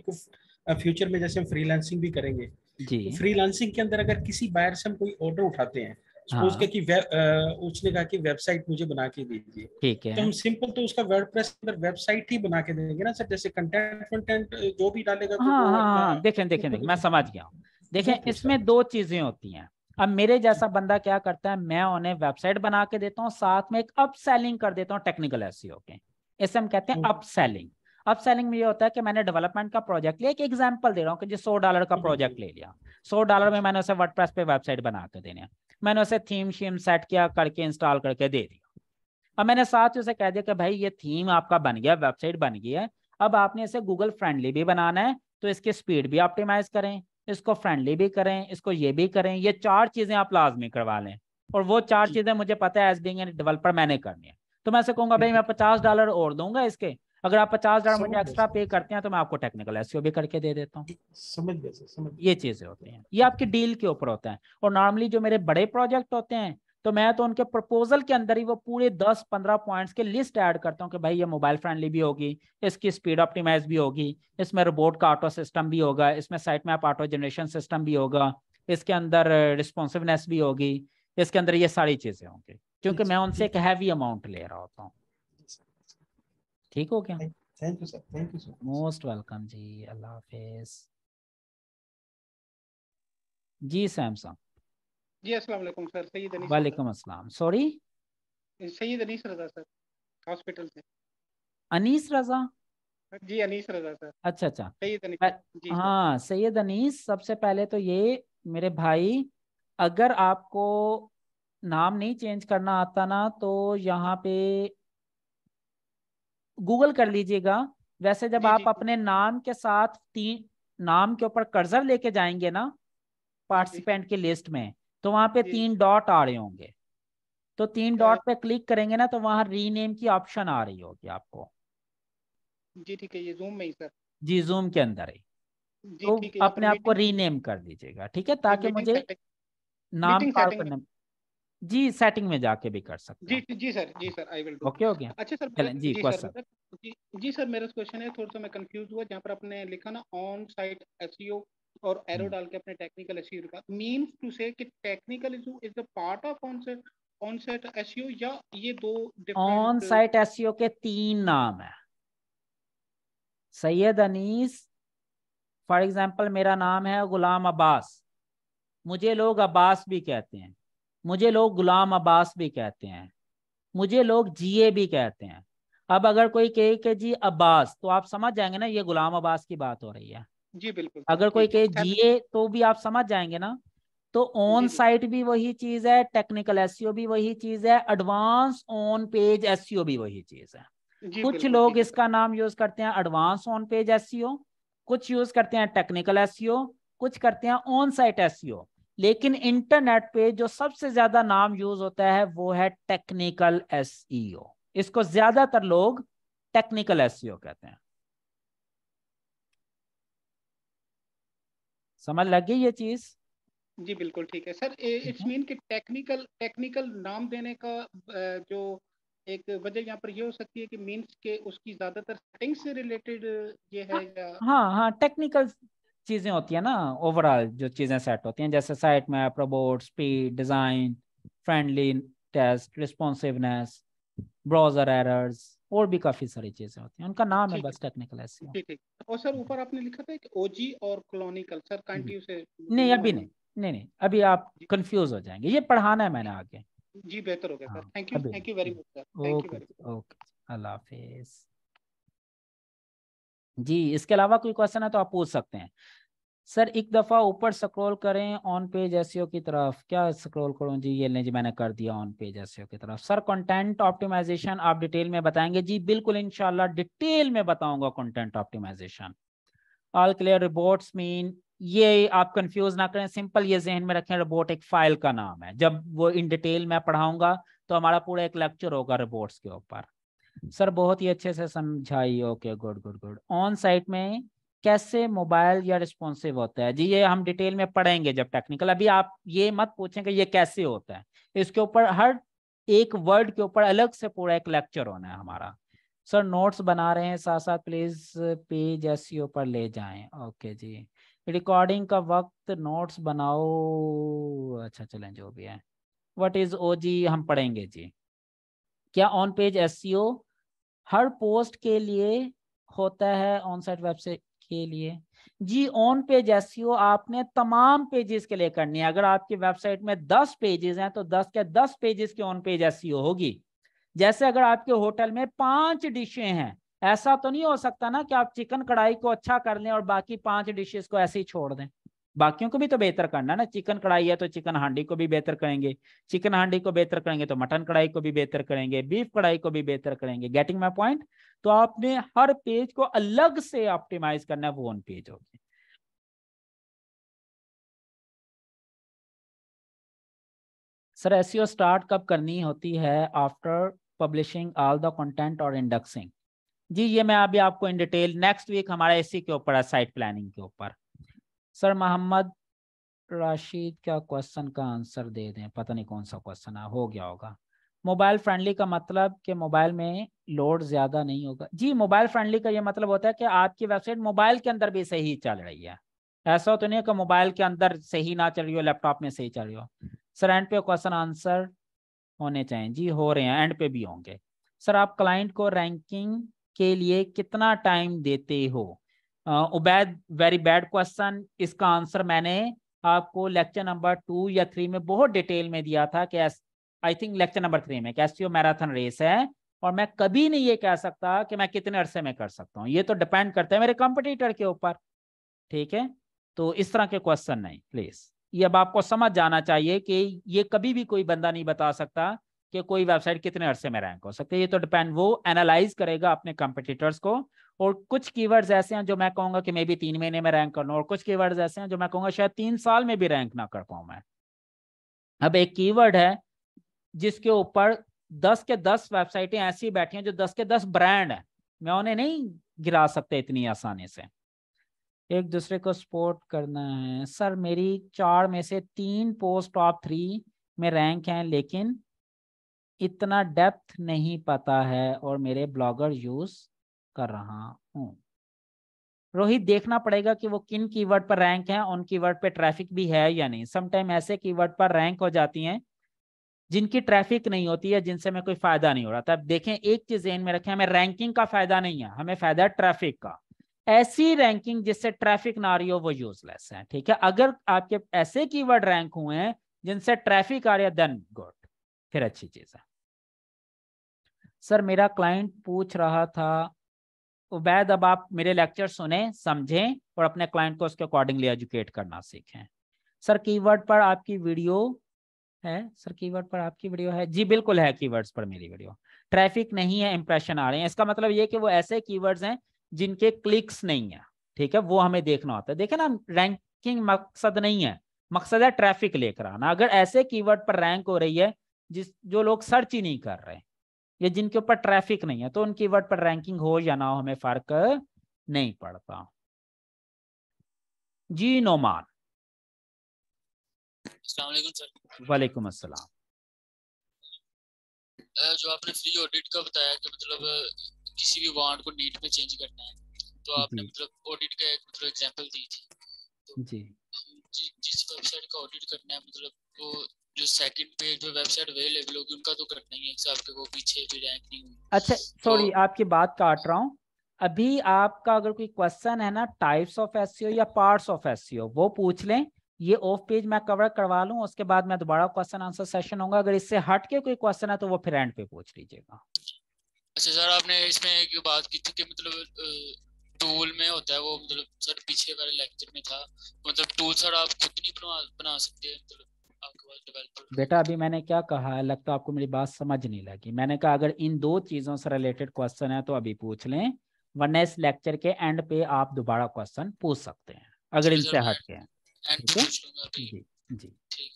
फ्यूचर में जैसे हम फ्रीलांसिंग भी करेंगे तो फ्रीलांसिंग के अंदर अगर किसी बायर से हम कोई ऑर्डर उठाते हैं सपोज हाँ। कि उसने कहा कि वेबसाइट मुझे बना के दीजिए ठीक है तो हम सिंपल तो उसका वर्डप्रेस अंदर वेबसाइट ही बना के देंगे ना सर जैसे कंटेंट कंटेंट जो भी डालेगा तो हाँ हाँ, हाँ देखें देखें देखें मैं समझ गया हूँ देखें इसमें दो चीजें होती हैं अब मेरे जैसा बंदा क्या करता है मैं उन्हें वेबसाइट बना के देता हूँ साथ में एक अप सेलिंग कर देता हूँ टेक्निकल एस e के इसे हम कहते हैं अप सेलिंग अप सेलिंग में ये होता है कि मैंने डेवलपमेंट का प्रोजेक्ट लिया एक एग्जाम्पल दे रहा हूँ कि जो सौ डॉलर का प्रोजेक्ट ले लिया सौ डॉलर में अच्छा। मैंने उसे वर्ड पे वेबसाइट बना के देने मैंने उसे थीम शीम सेट किया करके इंस्टॉल करके दे दिया अब मैंने साथ ही उसे कह दिया कि भाई ये थीम आपका बन गया वेबसाइट बन गई है अब आपने इसे गूगल फ्रेंडली भी बनाना है तो इसकी स्पीड भी ऑप्टिमाइज करें इसको फ्रेंडली भी करें इसको ये भी करें ये चार चीज़ें आप लाजमी करवा लें और वो चार चीज़ें मुझे पता है एज बिंग डेवलपर मैंने करनी है तो मैं से कहूँगा भाई हम्म। मैं पचास डॉलर और दूंगा इसके अगर आप पचास डॉलर मुझे एक्स्ट्रा पे करते हैं तो मैं आपको टेक्निकल एस भी करके दे देता हूँ समझ गए ये चीज़ें होती हैं ये आपकी डील के ऊपर होता है और नॉर्मली जो मेरे बड़े प्रोजेक्ट होते हैं तो मैं तो उनके प्रपोजल के अंदर ही वो पूरे 10-15 पॉइंट्स के लिस्ट ऐड करता हूँ कि भाई ये मोबाइल फ्रेंडली भी होगी इसकी स्पीड ऑप्टिमाइज भी होगी इसमें रोबोट का ऑटो सिस्टम भी होगा इसमें site map auto generation system भी होगा इसके अंदर रिस्पॉन्सिवनेस भी होगी इसके अंदर ये सारी चीजें होंगी क्योंकि मैं उनसे एक हैवी अमाउंट ले रहा होता हूँ ठीक हो गया मोस्ट वेलकम जी अल्लाह हाफिज जी सैमसंग जी अस्सलाम sorry Anees Raza sir hospital से अनीस रजा जी अनीस रजा सर अच्छा अच्छा अनीस हाँ सैयद अनीस सबसे पहले तो ये मेरे भाई अगर आपको नाम नहीं चेंज करना आता ना तो यहाँ पे गूगल कर लीजिएगा वैसे जब जी, आप जी, अपने नाम के साथ तीन नाम के ऊपर कर्जर लेके जाएंगे ना पार्टिसिपेंट की लिस्ट में तो वहां पे तीन डॉट आ रहे होंगे तो तीन डॉट पे क्लिक करेंगे ना तो वहां रीनेम की ऑप्शन आ रही होगी आपको जी ठीक है ये जूम में ही सर जी जूम के अंदर ही तो अपने आप को रीनेम कर दीजिएगा ठीक है ताकि मुझे नाम करने जी सेटिंग में जाके भी कर सकते जी जी सर जी sir I will okay okay अच्छा सर जी जी सर अच्छा, जी जी सर मेरा क्वेश्चन है थोड़ा सा मैं कंफ्यूज हुआ जहाँ पर आपने लिखा ना ऑन साइट एसईओ और एरो हम्म। डाल के अपने टेक्निकल एस का मीन्स टू से कि technical SEO is the part of on से ऑन साइट एस या ये दो ऑन साइट एस के तीन नाम है सैयद अनीस फॉर एग्जांपल मेरा नाम है गुलाम अब्बास मुझे लोग अब्बास भी कहते हैं मुझे लोग गुलाम अब्बास भी कहते हैं मुझे लोग जीए भी कहते हैं अब अगर कोई कहे कि जी अब्बास तो आप समझ जाएंगे ना ये गुलाम अब्बास की बात हो रही है जी बिल्कुल अगर कोई कहे जीए तो भी आप समझ जाएंगे ना तो ऑन साइट भी वही चीज है टेक्निकल एस e भी वही चीज है एडवांस ऑन पेज एस भी वही चीज है कुछ लोग इसका नाम यूज करते हैं एडवांस ऑन पेज एस कुछ यूज करते हैं टेक्निकल एस e कुछ करते हैं ऑन साइट एस लेकिन इंटरनेट पे जो सबसे ज्यादा नाम यूज होता है वो है टेक्निकल एस e इसको ज्यादातर लोग टेक्निकल एस कहते हैं समझ लग गई ये चीज जी बिल्कुल ठीक है sir hmm it's hmm. Mean कि टेक्निकल टेक्निकल नाम देने का जो एक वजह यहाँ पर ये हो सकती है कि मींस के उसकी ज्यादातर सेटिंग से रिलेटेड ये है हाँ, या हाँ हाँ टेक्निकल चीजें होती है ना ओवरऑल जो चीजें सेट होती हैं जैसे site map robot speed design friendly test responsiveness browser errors और भी काफी सारी चीजें होती हैं उनका नाम है बस टेक्निकल एस एसईओ और सर ऊपर आपने लिखा था कि ओजी और क्लोनिकल सर कंटिन्यू से नहीं अभी नहीं नहीं नहीं अभी आप कंफ्यूज हो जाएंगे ये पढ़ाना है मैंने आगे जी बेहतर हो गया sir thank you thank you very much sir thank okay okay Allah हाफिज जी इसके अलावा कोई क्वेश्चन है तो आप पूछ सकते हैं सर एक दफा ऊपर स्क्रॉल करें ऑन पेज एसईओ की तरफ क्या स्क्रॉल करूं जी ये नहीं जी मैंने कर दिया ऑन पेज एसईओ की तरफ सर कंटेंट ऑप्टिमाइजेशन आप डिटेल में बताएंगे जी बिल्कुल इनशाला डिटेल में बताऊंगा content optimization all clear reports mean ये आप कंफ्यूज ना करें सिंपल ये जहन में रखें रिबोट एक फाइल का नाम है जब वो इन डिटेल मैं पढ़ाऊंगा तो हमारा पूरा एक लेक्चर होगा रिबोट्स के ऊपर सर बहुत ही अच्छे से समझाई okay good good good on site में कैसे मोबाइल या रिस्पॉन्सिव होता है जी ये हम डिटेल में पढ़ेंगे जब टेक्निकल अभी आप ये मत पूछें कि ये कैसे होता है इसके ऊपर हर एक वर्ड के ऊपर अलग से पूरा एक लेक्चर होना है हमारा सर नोट्स बना रहे हैं साथ साथ प्लीज पेज एस पर ले जाएं ओके जी रिकॉर्डिंग का वक्त नोट्स बनाओ अच्छा चलें जो भी है वट इज ओ जी हम पढ़ेंगे जी क्या ऑन पेज एस हर पोस्ट के लिए होता है ऑन साइट वेबसाइट के लिए जी ऑन पेज एस आपने तमाम पेजेस के लिए करनी है अगर आपकी वेबसाइट में 10 पेजेस हैं तो 10 के 10 पेजेस की ऑन पेज एस होगी जैसे अगर आपके होटल में पांच डिशे हैं ऐसा तो नहीं हो सकता ना कि आप चिकन कढ़ाई को अच्छा कर लें और बाकी पांच डिशेस को ऐसे ही छोड़ दें बाकियों को भी तो बेहतर करना ना चिकन कढ़ाई है तो चिकन हांडी को भी बेहतर करेंगे चिकन हांडी को बेहतर करेंगे तो मटन कढ़ाई को भी बेहतर करेंगे बीफ कढ़ाई को भी बेहतर करेंगे गेटिंग माई पॉइंट तो आपने हर पेज को अलग से ऑप्टिमाइज करना है वो ऑन पेज होगी सर ऐसी स्टार्ट e कब करनी होती है after publishing all the content और इंडक्सिंग जी ये मैं अभी आपको इन डिटेल नेक्स्ट वीक हमारा एसी e के ऊपर है साइट प्लानिंग के ऊपर सर मोहम्मद राशिद का क्वेश्चन का आंसर दे दें पता नहीं कौन सा क्वेश्चन है हो गया होगा मोबाइल फ्रेंडली का मतलब कि मोबाइल में लोड ज़्यादा नहीं होगा जी मोबाइल फ्रेंडली का ये मतलब होता है कि आपकी वेबसाइट मोबाइल के अंदर भी सही चल रही है ऐसा तो नहीं है कि मोबाइल के अंदर सही ना चल रही हो लैपटॉप में सही चल रही हो सर एंड पे क्वेश्चन आंसर होने चाहिए जी हो रहे हैं एंड पे भी होंगे सर आप क्लाइंट को रैंकिंग के लिए कितना टाइम देते हो उबैद वेरी बैड क्वेश्चन इसका आंसर मैंने आपको लेक्चर नंबर टू या थ्री में बहुत डिटेल में दिया था कि I think lecture number three में कैसियो मैराथन रेस है और मैं कभी नहीं ये कह सकता कि मैं कितने अरसे में कर सकता हूँ ये तो डिपेंड करता है मेरे कंपटीटर के ऊपर ठीक है तो इस तरह के क्वेश्चन नहीं प्लीज ये अब आपको समझ जाना चाहिए कि ये कभी भी कोई बंदा नहीं बता सकता कि कोई वेबसाइट कितने अरसे में रैंक हो सकती है ये तो डिपेंड वो एनालाइज करेगा अपने कंपटीटर्स को और कुछ कीवर्ड्स ऐसे हैं जो मैं कहूंगा कि मे बी तीन महीने में रैंक कर लूँ और कुछ कीवर्ड्स ऐसे हैं जो मैं कहूंगा शायद तीन साल में भी रैंक ना कर पाऊँ मैं अब एक कीवर्ड है जिसके ऊपर दस के दस वेबसाइटें ऐसी बैठी हैं जो दस के दस ब्रांड हैं मैं उन्हें नहीं गिरा सकते इतनी आसानी से एक दूसरे को सपोर्ट करना है सर मेरी चार में से तीन पोस्ट टॉप थ्री में रैंक हैं लेकिन इतना डेप्थ नहीं पता है और मेरे ब्लॉगर यूज़ कर रहा हूं रोहित देखना पड़ेगा कि वो किन कीवर्ड पर रैंक है उन कीवर्ड पे ट्रैफिक भी है या नहीं समटाइम ऐसे कीवर्ड पर रैंक हो जाती हैं जिनकी ट्रैफिक नहीं होती है जिनसे हमें कोई फायदा नहीं हो रहा था अब देखें एक चीज एन में रखें हमें रैंकिंग का फायदा नहीं है हमें फायदा है ट्रैफिक का ऐसी रैंकिंग जिससे ट्रैफिक ना रही हो वो यूजलेस है ठीक है अगर आपके ऐसे कीवर्ड रैंक हुए हैं जिनसे ट्रैफिक आ रही है देन गुड फिर अच्छी चीज है सर मेरा क्लाइंट पूछ रहा था उबैद तो अब आप मेरे लेक्चर सुने समझें और अपने क्लाइंट को उसके अकॉर्डिंगली एजुकेट करना सीखें सर कीवर्ड पर आपकी वीडियो है सर कीवर्ड पर आपकी वीडियो है जी बिल्कुल है कीवर्ड्स पर मेरी वीडियो ट्रैफिक नहीं है इंप्रेशन आ रहे हैं इसका मतलब ये कि वो ऐसे कीवर्ड्स हैं जिनके क्लिक्स नहीं है ठीक है वो हमें देखना होता है देखे ना रैंकिंग मकसद नहीं है मकसद है ट्रैफिक लेकर आना अगर ऐसे कीवर्ड पर रैंक हो रही है जिस जो लोग सर्च ही नहीं कर रहे या जिनके ऊपर ट्रैफिक नहीं है तो उनकी वर्ड पर रैंकिंग हो या ना हो हमें फर्क नहीं पड़ता जी नोमान वालेकुम अस्सलाम जो आपने फ्री ऑडिट का बताया कि मतलब किसी भी वार्ड को नीट में चेंज करना है तो आपने मतलब ऑडिट का एक मतलब एग्जांपल दी थी तो जी जिस वेबसाइट का ऑडिट करना है मतलब वो जो सेकंड पेज पे वेबसाइट अवेलेबल होगी उनका तो कट ही है हिसाब के वो पीछे भी रैंक नहीं हुई अच्छा सॉरी तो, आपकी बात काट रहा हूँ अभी आपका अगर कोई क्वेश्चन है ना टाइप्स ऑफ एसईओ या पार्ट्स ऑफ एसईओ वो पूछ लें ये ऑफ पेज मैं कवर करवा लूँ उसके बाद मैं दोबारा क्वेश्चन आंसर सेशन होगा अगर इससे हट के कोई क्वेश्चन है तो वो फिर एंड पे पूछ लीजिएगा अच्छा सर आपने इसमें एक बात की थी कि मतलब टूल में होता है वो मतलब सर पीछे वाले लेक्चर में था मतलब टूल सर आप खुद नहीं बना सकते मतलब बेटा अभी मैंने क्या कहा लगता तो आपको मेरी बात समझ नहीं लगी मैंने कहा अगर इन दो चीजों से रिलेटेड क्वेश्चन है तो अभी पूछ लें वरना इस लेक्चर के एंड पे आप दोबारा क्वेश्चन पूछ सकते हैं अगर इनसे हट के ठीक है जी जी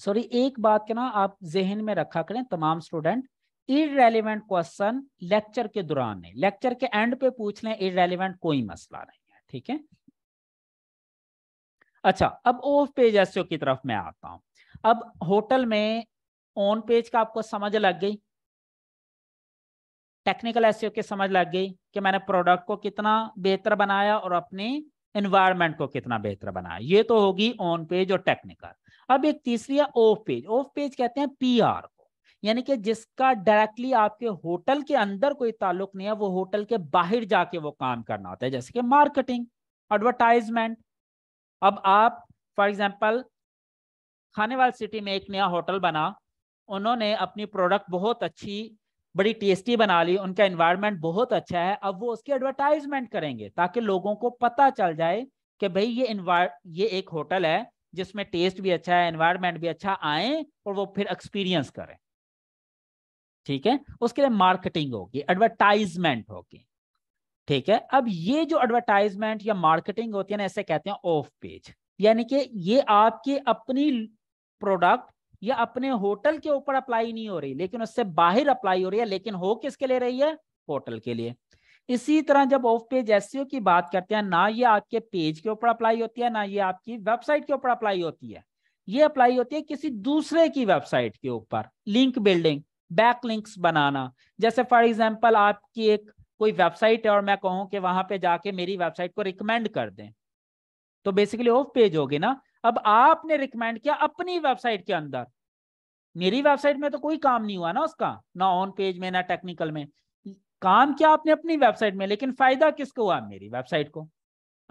सॉरी एक बात के ना आप जहन में रखा करें तमाम स्टूडेंट इरेलीवेंट क्वेश्चन लेक्चर के दौरान नहीं लेक्चर के एंड पे पूछ लें इरेलीवेंट कोई मसला नहीं है ठीक है अच्छा अब ऑफ पेज एस की तरफ मैं आता हूं अब होटल में ऑन पेज का आपको समझ लग गई टेक्निकल एस की समझ लग गई कि मैंने प्रोडक्ट को कितना बेहतर बनाया और अपने इन्वायरमेंट को कितना बेहतर बनाया ये तो होगी ऑन पेज और टेक्निकल अब एक तीसरी है ऑफ पेज ऑफ पेज कहते हैं पी को यानी कि जिसका डायरेक्टली आपके होटल के अंदर कोई ताल्लुक नहीं है वो होटल के बाहर जाके वो काम करना होता है जैसे कि मार्केटिंग एडवर्टाइजमेंट अब आप फॉर एग्जाम्पल खानेवाल सिटी में एक नया होटल बना उन्होंने अपनी प्रोडक्ट बहुत अच्छी बड़ी टेस्टी बना ली उनका इन्वायरमेंट बहुत अच्छा है अब वो उसकी एडवर्टाइजमेंट करेंगे ताकि लोगों को पता चल जाए कि भाई ये ये एक होटल है जिसमें टेस्ट भी अच्छा है इन्वायरमेंट भी अच्छा आए और वो फिर एक्सपीरियंस करें ठीक है उसके लिए मार्केटिंग होगी एडवर्टाइजमेंट होगी ठीक है अब ये जो एडवर्टाइजमेंट या मार्केटिंग होती है ना ऐसे कहते हैं ऑफ पेज यानी कि ये आपकी अपनी प्रोडक्ट या अपने होटल के ऊपर अप्लाई नहीं हो रही लेकिन उससे बाहर अप्लाई हो रही है लेकिन हो किसके लिए रही है होटल के लिए इसी तरह जब ऑफ पेज एसईओ की बात करते हैं ना ये आपके पेज के ऊपर अप्लाई होती है ना ये आपकी वेबसाइट के ऊपर अप्लाई होती है ये अप्लाई होती है किसी दूसरे की वेबसाइट के ऊपर लिंक बिल्डिंग बैक लिंक्स बनाना जैसे फॉर एग्जाम्पल आपकी एक कोई वेबसाइट है और मैं कहूँ कि वहां पे जाके मेरी वेबसाइट को रिकमेंड कर दें तो बेसिकली ऑफ पेज होगी ना अब आपने रिकमेंड किया अपनी वेबसाइट के अंदर मेरी वेबसाइट में तो कोई काम नहीं हुआ ना उसका ना ऑन पेज में ना टेक्निकल में काम क्या आपने अपनी वेबसाइट में लेकिन फायदा किसको हुआ मेरी वेबसाइट को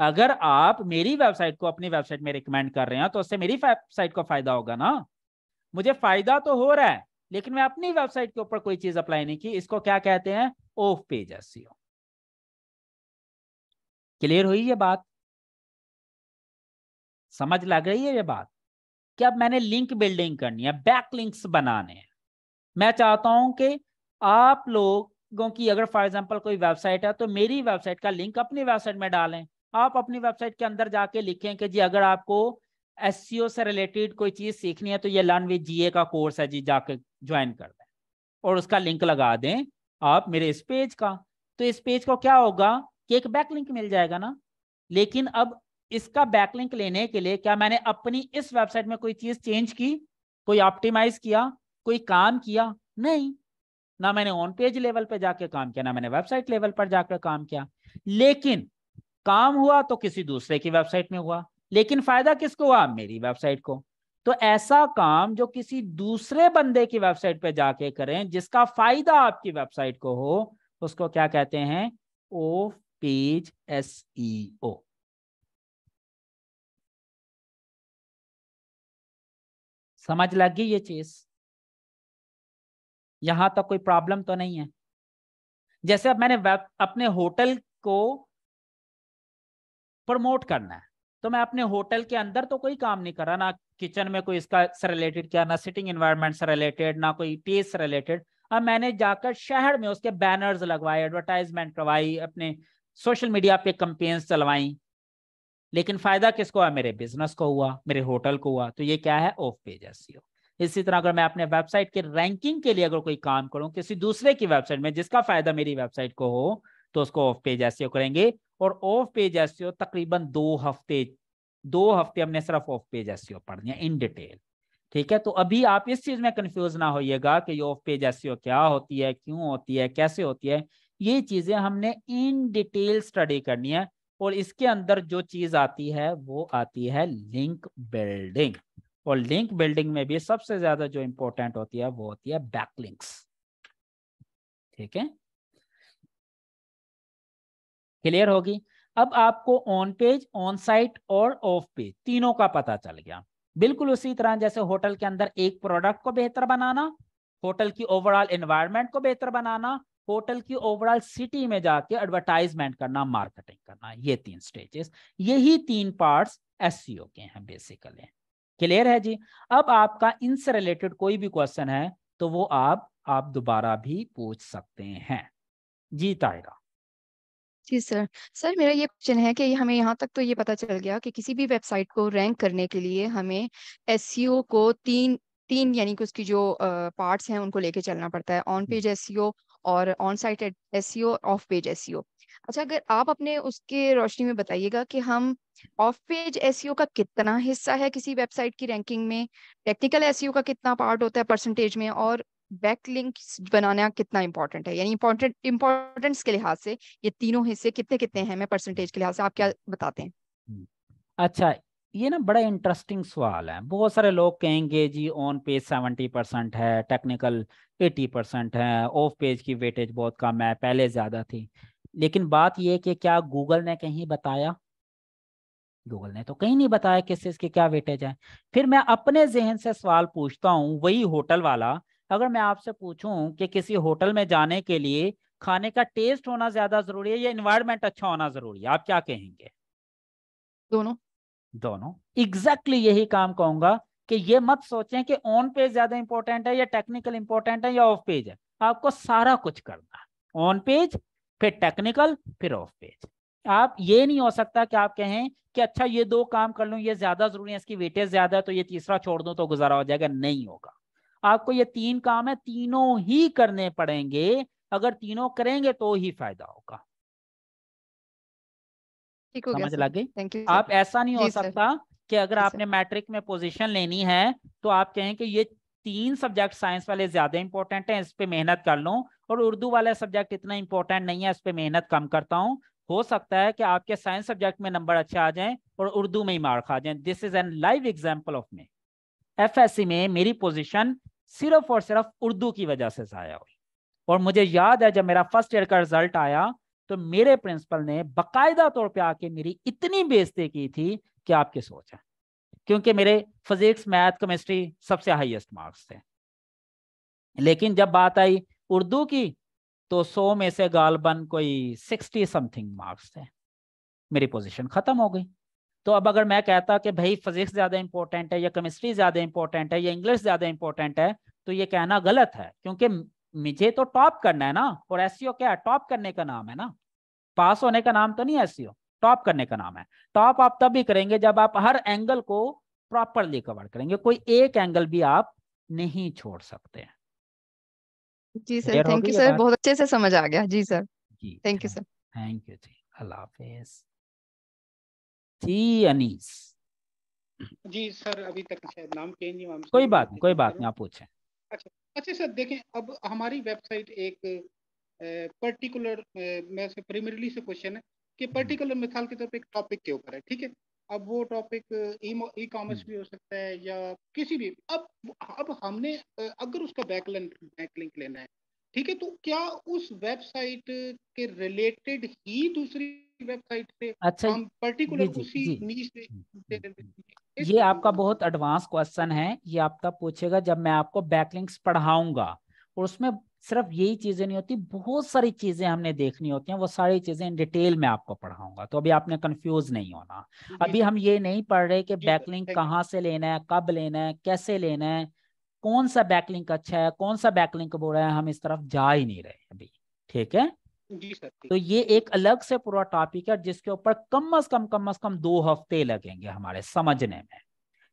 अगर आप मेरी वेबसाइट को अपनी वेबसाइट में रिकमेंड कर रहे हैं तो उससे मेरी वेबसाइट को फायदा होगा ना मुझे फायदा तो हो रहा है लेकिन मैं अपनी वेबसाइट के ऊपर कोई चीज अप्लाई नहीं की इसको क्या कहते हैं ऑफ पेज एसईओ क्लियर हुई ये बात समझ लग रही है ये बात कि अब मैंने लिंक बिल्डिंग करनी है बैक लिंक्स बनाने हैं मैं चाहता हूं कि आप लोगों की अगर फॉर एग्जांपल कोई वेबसाइट है तो मेरी वेबसाइट का लिंक अपनी वेबसाइट में डालें आप अपनी वेबसाइट के अंदर जाके लिखें कि जी अगर आपको एस e से रिलेटेड कोई चीज सीखनी है तो ये लर्न विद जीए का कोर्स है जी जाके ज्वाइन कर दें और उसका लिंक लगा दें आप मेरे इस पेज का तो इस पेज को क्या होगा कि एक बैकलिंक मिल जाएगा ना लेकिन अब इसका बैकलिंक लेने के लिए क्या मैंने अपनी इस वेबसाइट में कोई चीज चेंज की कोई ऑप्टिमाइज किया कोई काम किया नहीं ना मैंने ऑन पेज लेवल पर जाकर काम किया ना मैंने वेबसाइट लेवल पर जाकर काम किया लेकिन काम हुआ तो किसी दूसरे की वेबसाइट में हुआ लेकिन फायदा किसको हुआ मेरी वेबसाइट को तो ऐसा काम जो किसी दूसरे बंदे की वेबसाइट पे जाके करें जिसका फायदा आपकी वेबसाइट को हो उसको क्या कहते हैं ओ पेज एस ई ओ समझ लग गई ये चीज यहां तक कोई प्रॉब्लम तो नहीं है जैसे अब मैंने अपने होटल को प्रमोट करना है तो मैं अपने होटल के अंदर तो कोई काम नहीं कर रहा ना किचन में कोई इसका से रिलेटेड किया ना सिटिंग एनवायरनमेंट से रिलेटेड ना कोई टेस्ट से रिलेटेड अब मैंने जाकर शहर में उसके बैनर्स लगवाए एडवर्टाइजमेंट करवाई अपने सोशल मीडिया पे कंपेन्स चलवाई लेकिन फायदा किसको हुआ मेरे बिजनेस को हुआ मेरे होटल को हुआ तो ये क्या है ऑफ पेज एसईओ इसी तरह अगर मैं अपने वेबसाइट के रैंकिंग के लिए अगर कोई काम करूं किसी दूसरे की वेबसाइट में जिसका फायदा मेरी वेबसाइट को हो तो उसको ऑफ पेज एसईओ करेंगे और ऑफ पेज एसईओ तकरीबन दो हफ्ते दो हफ्ते हमने सिर्फ ऑफ पेज एसईओ पढ़ इन डिटेल ठीक है तो अभी आप इस चीज में कंफ्यूज ना होइएगा कि ये ऑफ पेज एसईओ क्या होती है क्यों होती है कैसे होती है ये चीजें हमने इन डिटेल स्टडी करनी है और इसके अंदर जो चीज आती है वो आती है लिंक बिल्डिंग और लिंक बिल्डिंग में भी सबसे ज्यादा जो इंपॉर्टेंट होती है वो होती है बैकलिंक्स ठीक है क्लियर होगी अब आपको ऑन पेज ऑन साइट और ऑफ पेज तीनों का पता चल गया बिल्कुल उसी तरह जैसे होटल के अंदर एक प्रोडक्ट को बेहतर बनाना होटल की ओवरऑल एनवायरमेंट को बेहतर बनाना होटल की ओवरऑल सिटी में जाके एडवर्टाइजमेंट करना मार्केटिंग करना ये तीन स्टेजेस यही तीन पार्ट्स एस e के हैं बेसिकली क्लियर है जी अब आपका इनसे रिलेटेड कोई भी क्वेश्चन है तो वो आप आप दोबारा भी पूछ सकते हैं जी ताहिरा जी सर सर मेरा ये क्वेश्चन है कि हमें यहाँ तक तो ये पता चल गया कि किसी भी वेबसाइट को रैंक करने के लिए हमें एस e को तीन तीन यानी कि उसकी जो पार्ट्स हैं उनको लेके चलना पड़ता है ऑन पेज एस और on site S off page SEO अच्छा अगर आप अपने उसके रोशनी में बताइएगा कि हम ऑफ पेज एस का कितना हिस्सा है किसी वेबसाइट की रैंकिंग में टेक्निकल एस e का कितना पार्ट होता है परसेंटेज में और बैक लिंक बनाना कितना इंपॉर्टेंट है यानी इंपॉर्टेंट इंपॉर्टेंस के लिहाज से ये तीनों हिस्से कितने कितने हैं मैं परसेंटेज के लिहाज से आप क्या बताते हैं हम्म। अच्छा ये ना बड़ा इंटरेस्टिंग सवाल है बहुत सारे लोग कहेंगे जी ऑन पेज सेवेंटी परसेंट है टेक्निकल एटी परसेंट है ऑफ पेज की वेटेज बहुत कम है पहले ज्यादा थी लेकिन बात ये कि क्या गूगल ने कहीं बताया गूगल ने तो कहीं नहीं बताया किस चीज की क्या वेटेज है फिर मैं अपने जहन से सवाल पूछता हूँ वही होटल वाला अगर मैं आपसे पूछूं कि किसी होटल में जाने के लिए खाने का टेस्ट होना ज्यादा जरूरी है या इन्वायरमेंट अच्छा होना जरूरी है आप क्या कहेंगे दोनों दोनों एग्जैक्टली exactly यही काम कहूंगा कि ये मत सोचें कि ऑन पेज ज्यादा इंपॉर्टेंट है या टेक्निकल इंपॉर्टेंट है या ऑफ पेज है आपको सारा कुछ करना ऑन पेज फिर टेक्निकल फिर ऑफ पेज आप ये नहीं हो सकता कि आप कहें कि अच्छा ये दो काम कर लूँ ये ज्यादा जरूरी है इसकी वेटेज ज्यादा है तो ये तीसरा छोड़ दूँ तो गुजारा हो जाएगा नहीं होगा आपको ये तीन काम है तीनों ही करने पड़ेंगे अगर तीनों करेंगे तो ही फायदा होगा समझ लग गई आप ऐसा नहीं हो सकता कि अगर आपने मैट्रिक में पोजीशन लेनी है तो आप कहें कि ये तीन सब्जेक्ट साइंस वाले ज्यादा इंपॉर्टेंट हैं इस पे मेहनत कर लो और उर्दू वाला सब्जेक्ट इतना इंपॉर्टेंट नहीं है इस पे मेहनत कम करता हूं हो सकता है कि आपके साइंस सब्जेक्ट में नंबर अच्छे आ जाएं और उर्दू में ही मार्क आ जाएं this is an live example of myself में मेरी पोजिशन सिर्फ और सिर्फ उर्दू की वजह से ज़ाया हुई और मुझे याद है जब मेरा फर्स्ट ईयर का रिजल्ट आया तो मेरे प्रिंसिपल ने बाकायदा तौर पे आके मेरी इतनी बेजती की थी कि आपकी सोच है क्योंकि मेरे फिजिक्स मैथ केमिस्ट्री सबसे हाईएस्ट मार्क्स थे लेकिन जब बात आई उर्दू की तो सौ में से गालबन कोई सिक्सटी समथिंग मार्क्स थे मेरी पोजीशन ख़त्म हो गई तो अब अगर मैं कहता कि भाई फिजिक्स ज़्यादा इंपॉर्टेंट है या केमिस्ट्री ज़्यादा इंपॉर्टेंट है या इंग्लिश ज़्यादा इंपॉर्टेंट है तो ये कहना गलत है क्योंकि मुझे तो टॉप करना है ना और एस e क्या है टॉप करने का नाम है ना पास होने का नाम तो नहीं एस टॉप e करने का नाम है टॉप आप तब भी करेंगे जब आप हर एंगल को प्रॉपरली कवर करेंगे कोई एक एंगल भी आप नहीं छोड़ सकते हैं जी सर थैंक यू सर बहुत अच्छे से समझ आ गया जी सर जी thank you sir thank you जी अल्लाह हाफिज़ थी अनीस जी सर अभी तक शायद नाम चेंज नहीं हुआ कोई बात नहीं कोई बात नहीं आप पूछे अच्छा अच्छा सर देखें अब हमारी वेबसाइट एक पर्टिकुलर मैं से प्रीमियरली से क्वेश्चन है कि पर्टिकुलर हम्म। मिसाल के तौर पे एक टॉपिक के ऊपर है ठीक है अब वो टॉपिक ई कॉमर्स भी हो सकता है या किसी भी अब अब हमने अगर उसका बैकलिंक बैकलिंक लेना है ठीक है तो क्या उस वेबसाइट के रिलेटेड ही दूसरी वेबसाइट पे अच्छा हम पर्टिकुलर उसी नीच ये आपका बहुत एडवांस क्वेश्चन है ये आपका पूछेगा जब मैं आपको बैकलिंक्स पढ़ाऊंगा और उसमें सिर्फ यही चीजें नहीं होती बहुत सारी चीजें हमने देखनी होती हैं वो सारी चीजें इन डिटेल में आपको पढ़ाऊंगा तो अभी आपने कंफ्यूज नहीं होना अभी हम ये नहीं पढ़ रहे कि बैकलिंग कहाँ से लेना है कब लेना है कैसे लेना है कौन सा बैकलिंक अच्छा है कौन सा बैकलिंक रहा है हम इस तरफ जा ही नहीं रहे अभी ठीक है तो ये एक अलग से पूरा टॉपिक है जिसके ऊपर कम अज कम कम अज कम दो हफ्ते लगेंगे हमारे समझने में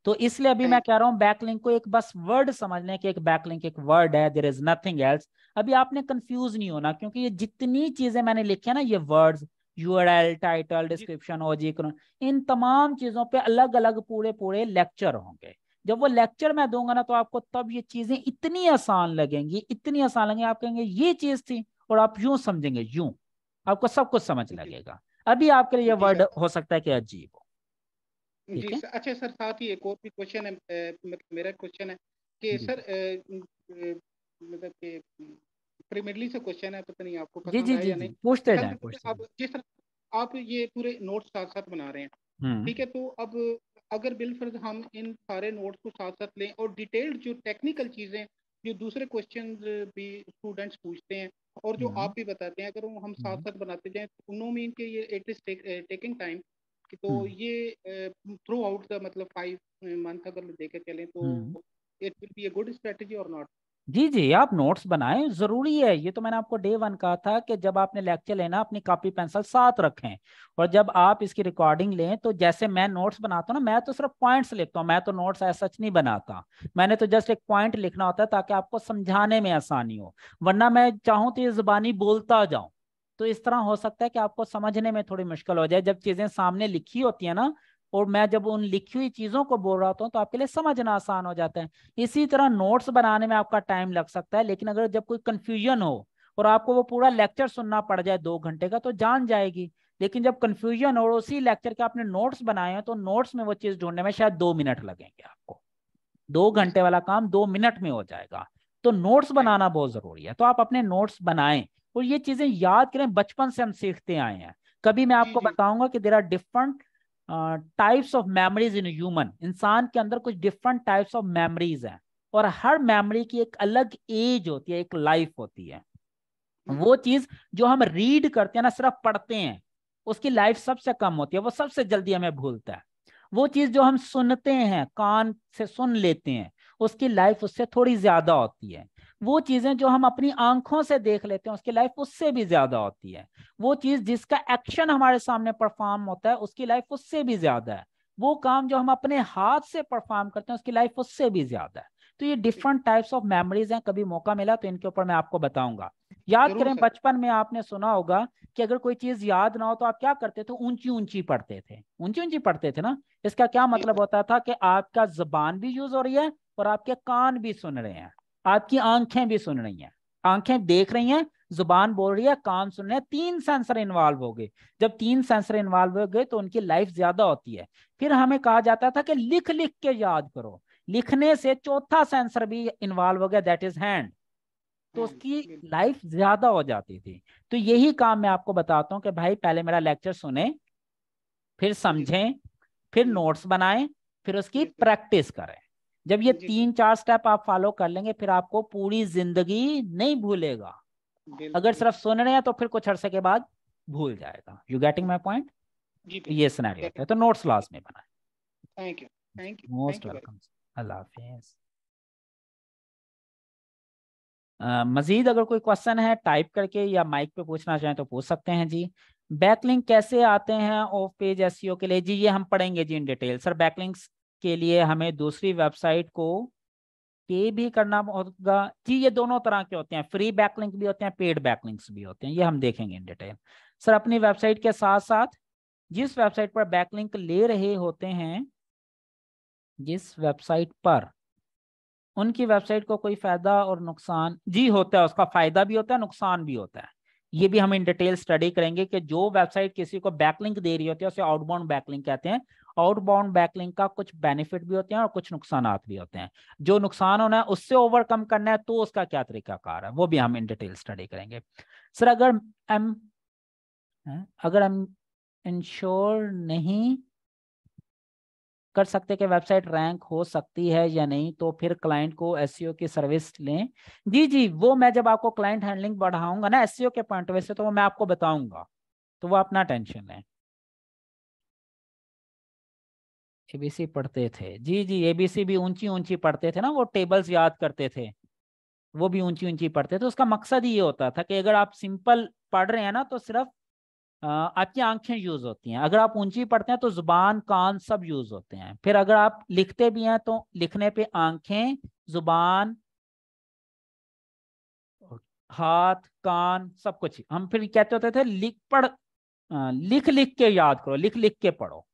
तो इसलिए अभी मैं कह रहा हूँ बैकलिंग को एक बस वर्ड समझने के एक बैकलिंग एक वर्ड है देर इज नथिंग एल्स अभी आपने कंफ्यूज नहीं होना क्योंकि ये जितनी चीजें मैंने लिखी है ना ये वर्ड्स यूआरएल टाइटल डिस्क्रिप्शन इन तमाम चीजों पे अलग अलग पूरे पूरे लेक्चर होंगे जब वो लेक्चर मैं दूंगा ना तो आपको तब ये चीजें इतनी आसान लगेंगी इतनी आसान लगेंगी आप कहेंगे ये चीज थी और आप यूं समझेंगे यूं आपको सब कुछ समझ लगेगा अभी आपके लिए वर्ड हो सकता है कि अजीब हो जी सर, अच्छा सर साथ ही एक और भी क्वेश्चन है मतलब मेरा क्वेश्चन है कि सर मतलब कि प्रीमिडली से क्वेश्चन है पता नहीं आपको पता जी, जी, जी, पूछते जाएं आप मतलब जिस तरह आप ये पूरे नोट साथ साथ बना रहे हैं हम्म। ठीक है तो अब अगर बिलफर्ज हम इन सारे नोट्स को साथ साथ लें और डिटेल्ड जो टेक्निकल चीज़ें ये दूसरे क्वेश्चन भी स्टूडेंट्स पूछते हैं और जो हम्म। आप भी बताते हैं अगर वो हम साथ हम्म। साथ बनाते जाएं तो नो मीन के ये इट इज टेकिंग टाइम तो हम्म। ये थ्रू आउट द मतलब फाइव मंथ अगर देखे चलें तो it will be a good strategy और नॉट जी जी आप नोट्स बनाएं जरूरी है ये तो मैंने आपको डे वन कहा था कि जब आपने लेक्चर लेना अपनी कॉपी पेंसिल साथ रखें और जब आप इसकी रिकॉर्डिंग लें तो जैसे मैं नोट्स बनाता हूँ ना मैं तो सिर्फ पॉइंट्स लिखता हूँ मैं तो नोट्स ऐसा नहीं बनाता मैंने तो जस्ट एक पॉइंट लिखना होता है ताकि आपको समझाने में आसानी हो वरना मैं चाहूँ तो ये जबानी बोलता जाऊँ तो इस तरह हो सकता है कि आपको समझने में थोड़ी मुश्किल हो जाए जब चीजें सामने लिखी होती है ना और मैं जब उन लिखी हुई चीज़ों को बोल रहा होता हूँ तो आपके लिए समझना आसान हो जाता है इसी तरह नोट्स बनाने में आपका टाइम लग सकता है लेकिन अगर जब कोई कन्फ्यूजन हो और आपको वो पूरा लेक्चर सुनना पड़ जाए दो घंटे का तो जान जाएगी लेकिन जब कन्फ्यूजन हो उसी लेक्चर के आपने नोट्स बनाए हैं तो नोट्स में वो चीज़ ढूंढने में शायद दो मिनट लगेंगे आपको दो घंटे वाला काम दो मिनट में हो जाएगा तो नोट्स बनाना बहुत ज़रूरी है तो आप अपने नोट्स बनाएं और ये चीज़ें याद करें बचपन से हम सीखते आए हैं कभी मैं आपको बताऊंगा कि there are different types of memories in human इंसान के अंदर कुछ डिफरेंट टाइप्स ऑफ मेमोरीज हैं और हर मेमोरी की एक अलग एज होती है एक लाइफ होती है वो चीज जो हम रीड करते हैं ना सिर्फ पढ़ते हैं उसकी लाइफ सबसे कम होती है वो सबसे जल्दी हमें भूलता है वो चीज जो हम सुनते हैं कान से सुन लेते हैं उसकी लाइफ उससे थोड़ी ज्यादा होती है वो चीजें जो हम अपनी आंखों से देख लेते हैं उसकी लाइफ उससे भी ज्यादा होती है वो चीज जिसका एक्शन हमारे सामने परफॉर्म होता है उसकी लाइफ उससे भी ज्यादा है वो काम जो हम अपने हाथ से परफॉर्म करते हैं उसकी लाइफ उससे भी ज्यादा है तो ये डिफरेंट टाइप्स ऑफ मेमोरीज हैं कभी मौका मिला तो इनके ऊपर मैं आपको बताऊंगा याद करें बचपन में आपने सुना होगा कि अगर कोई चीज याद ना हो तो आप क्या करते थे ऊंची ऊंची पढ़ते थे ऊंची ऊंची पढ़ते थे ना इसका क्या मतलब होता था कि आपका जबान भी यूज हो रही है और आपके कान भी सुन रहे हैं आपकी आंखें भी सुन रही हैं आंखें देख रही हैं जुबान बोल रही है कान सुन रहे हैं तीन सेंसर इन्वॉल्व हो गए जब तीन सेंसर इन्वॉल्व हो गए तो उनकी लाइफ ज्यादा होती है फिर हमें कहा जाता था कि लिख लिख के याद करो लिखने से चौथा सेंसर भी इन्वॉल्व हो गया दैट इज हैंड तो उसकी लाइफ ज्यादा हो जाती थी तो यही काम मैं आपको बताता हूँ कि भाई पहले मेरा लेक्चर सुने फिर समझें फिर नोट्स बनाएं फिर उसकी प्रैक्टिस करें जब ये तीन चार स्टेप आप फॉलो कर लेंगे फिर आपको पूरी जिंदगी नहीं भूलेगा अगर सिर्फ सुन रहे हैं तो फिर कुछ अरसे के बाद भूल जाएगा यू गेटिंग माई पॉइंट ये सुनाया तो नोट्स लास्ट में बनाए thank you thank you most welcome Allah हाफिज मजीद अगर कोई क्वेश्चन है टाइप करके या माइक पे पूछना चाहें तो पूछ सकते हैं जी बैकलिंग कैसे आते हैं ऑफ पेज एस के लिए जी ये हम पढ़ेंगे जी इन डिटेल सर बैकलिंक्स के लिए हमें दूसरी वेबसाइट को पे भी करना होगा जी ये दोनों तरह के होते हैं फ्री बैकलिंक भी होते हैं पेड बैकलिंक्स भी होते हैं ये हम देखेंगे इन डिटेल सर अपनी वेबसाइट के साथ साथ जिस वेबसाइट पर बैकलिंक ले रहे होते हैं जिस वेबसाइट पर उनकी वेबसाइट को कोई फायदा और नुकसान जी होता है उसका फायदा भी होता है नुकसान भी होता है ये भी हम इन डिटेल स्टडी करेंगे कि जो वेबसाइट किसी को बैकलिंक दे रही होती है उसे आउटबाउंड बैकलिंक कहते हैं आउटबाउंड बैकलिंग का कुछ बेनिफिट भी होते हैं और कुछ नुकसान भी होते हैं जो नुकसान होना है उससे ओवरकम करना है तो उसका क्या तरीकाकार है वो भी हम इन डिटेल स्टडी करेंगे सर अगर एम अगर हम इंश्योर नहीं कर सकते कि वेबसाइट रैंक हो सकती है या नहीं तो फिर क्लाइंट को एस e की सर्विस लें जी जी वो मैं जब आपको क्लाइंट हैंडलिंग बढ़ाऊंगा ना एस e के पॉइंट ऑफ व्यू से तो वो मैं आपको बताऊंगा तो वो अपना टेंशन लें एबीसी पढ़ते थे जी जी एबीसी भी ऊंची ऊंची पढ़ते थे ना वो टेबल्स याद करते थे वो भी ऊंची ऊंची पढ़ते थे तो उसका मकसद ये होता था कि अगर आप सिंपल पढ़ रहे हैं ना तो सिर्फ आपकी आंखें यूज होती हैं अगर आप ऊंची पढ़ते हैं तो जुबान कान सब यूज होते हैं फिर अगर आप लिखते भी हैं तो लिखने पे आंखें जुबान हाथ कान सब कुछ हम फिर कहते होते थे लिख पढ़ लिख लिख के याद करो लिख लिख के पढ़ो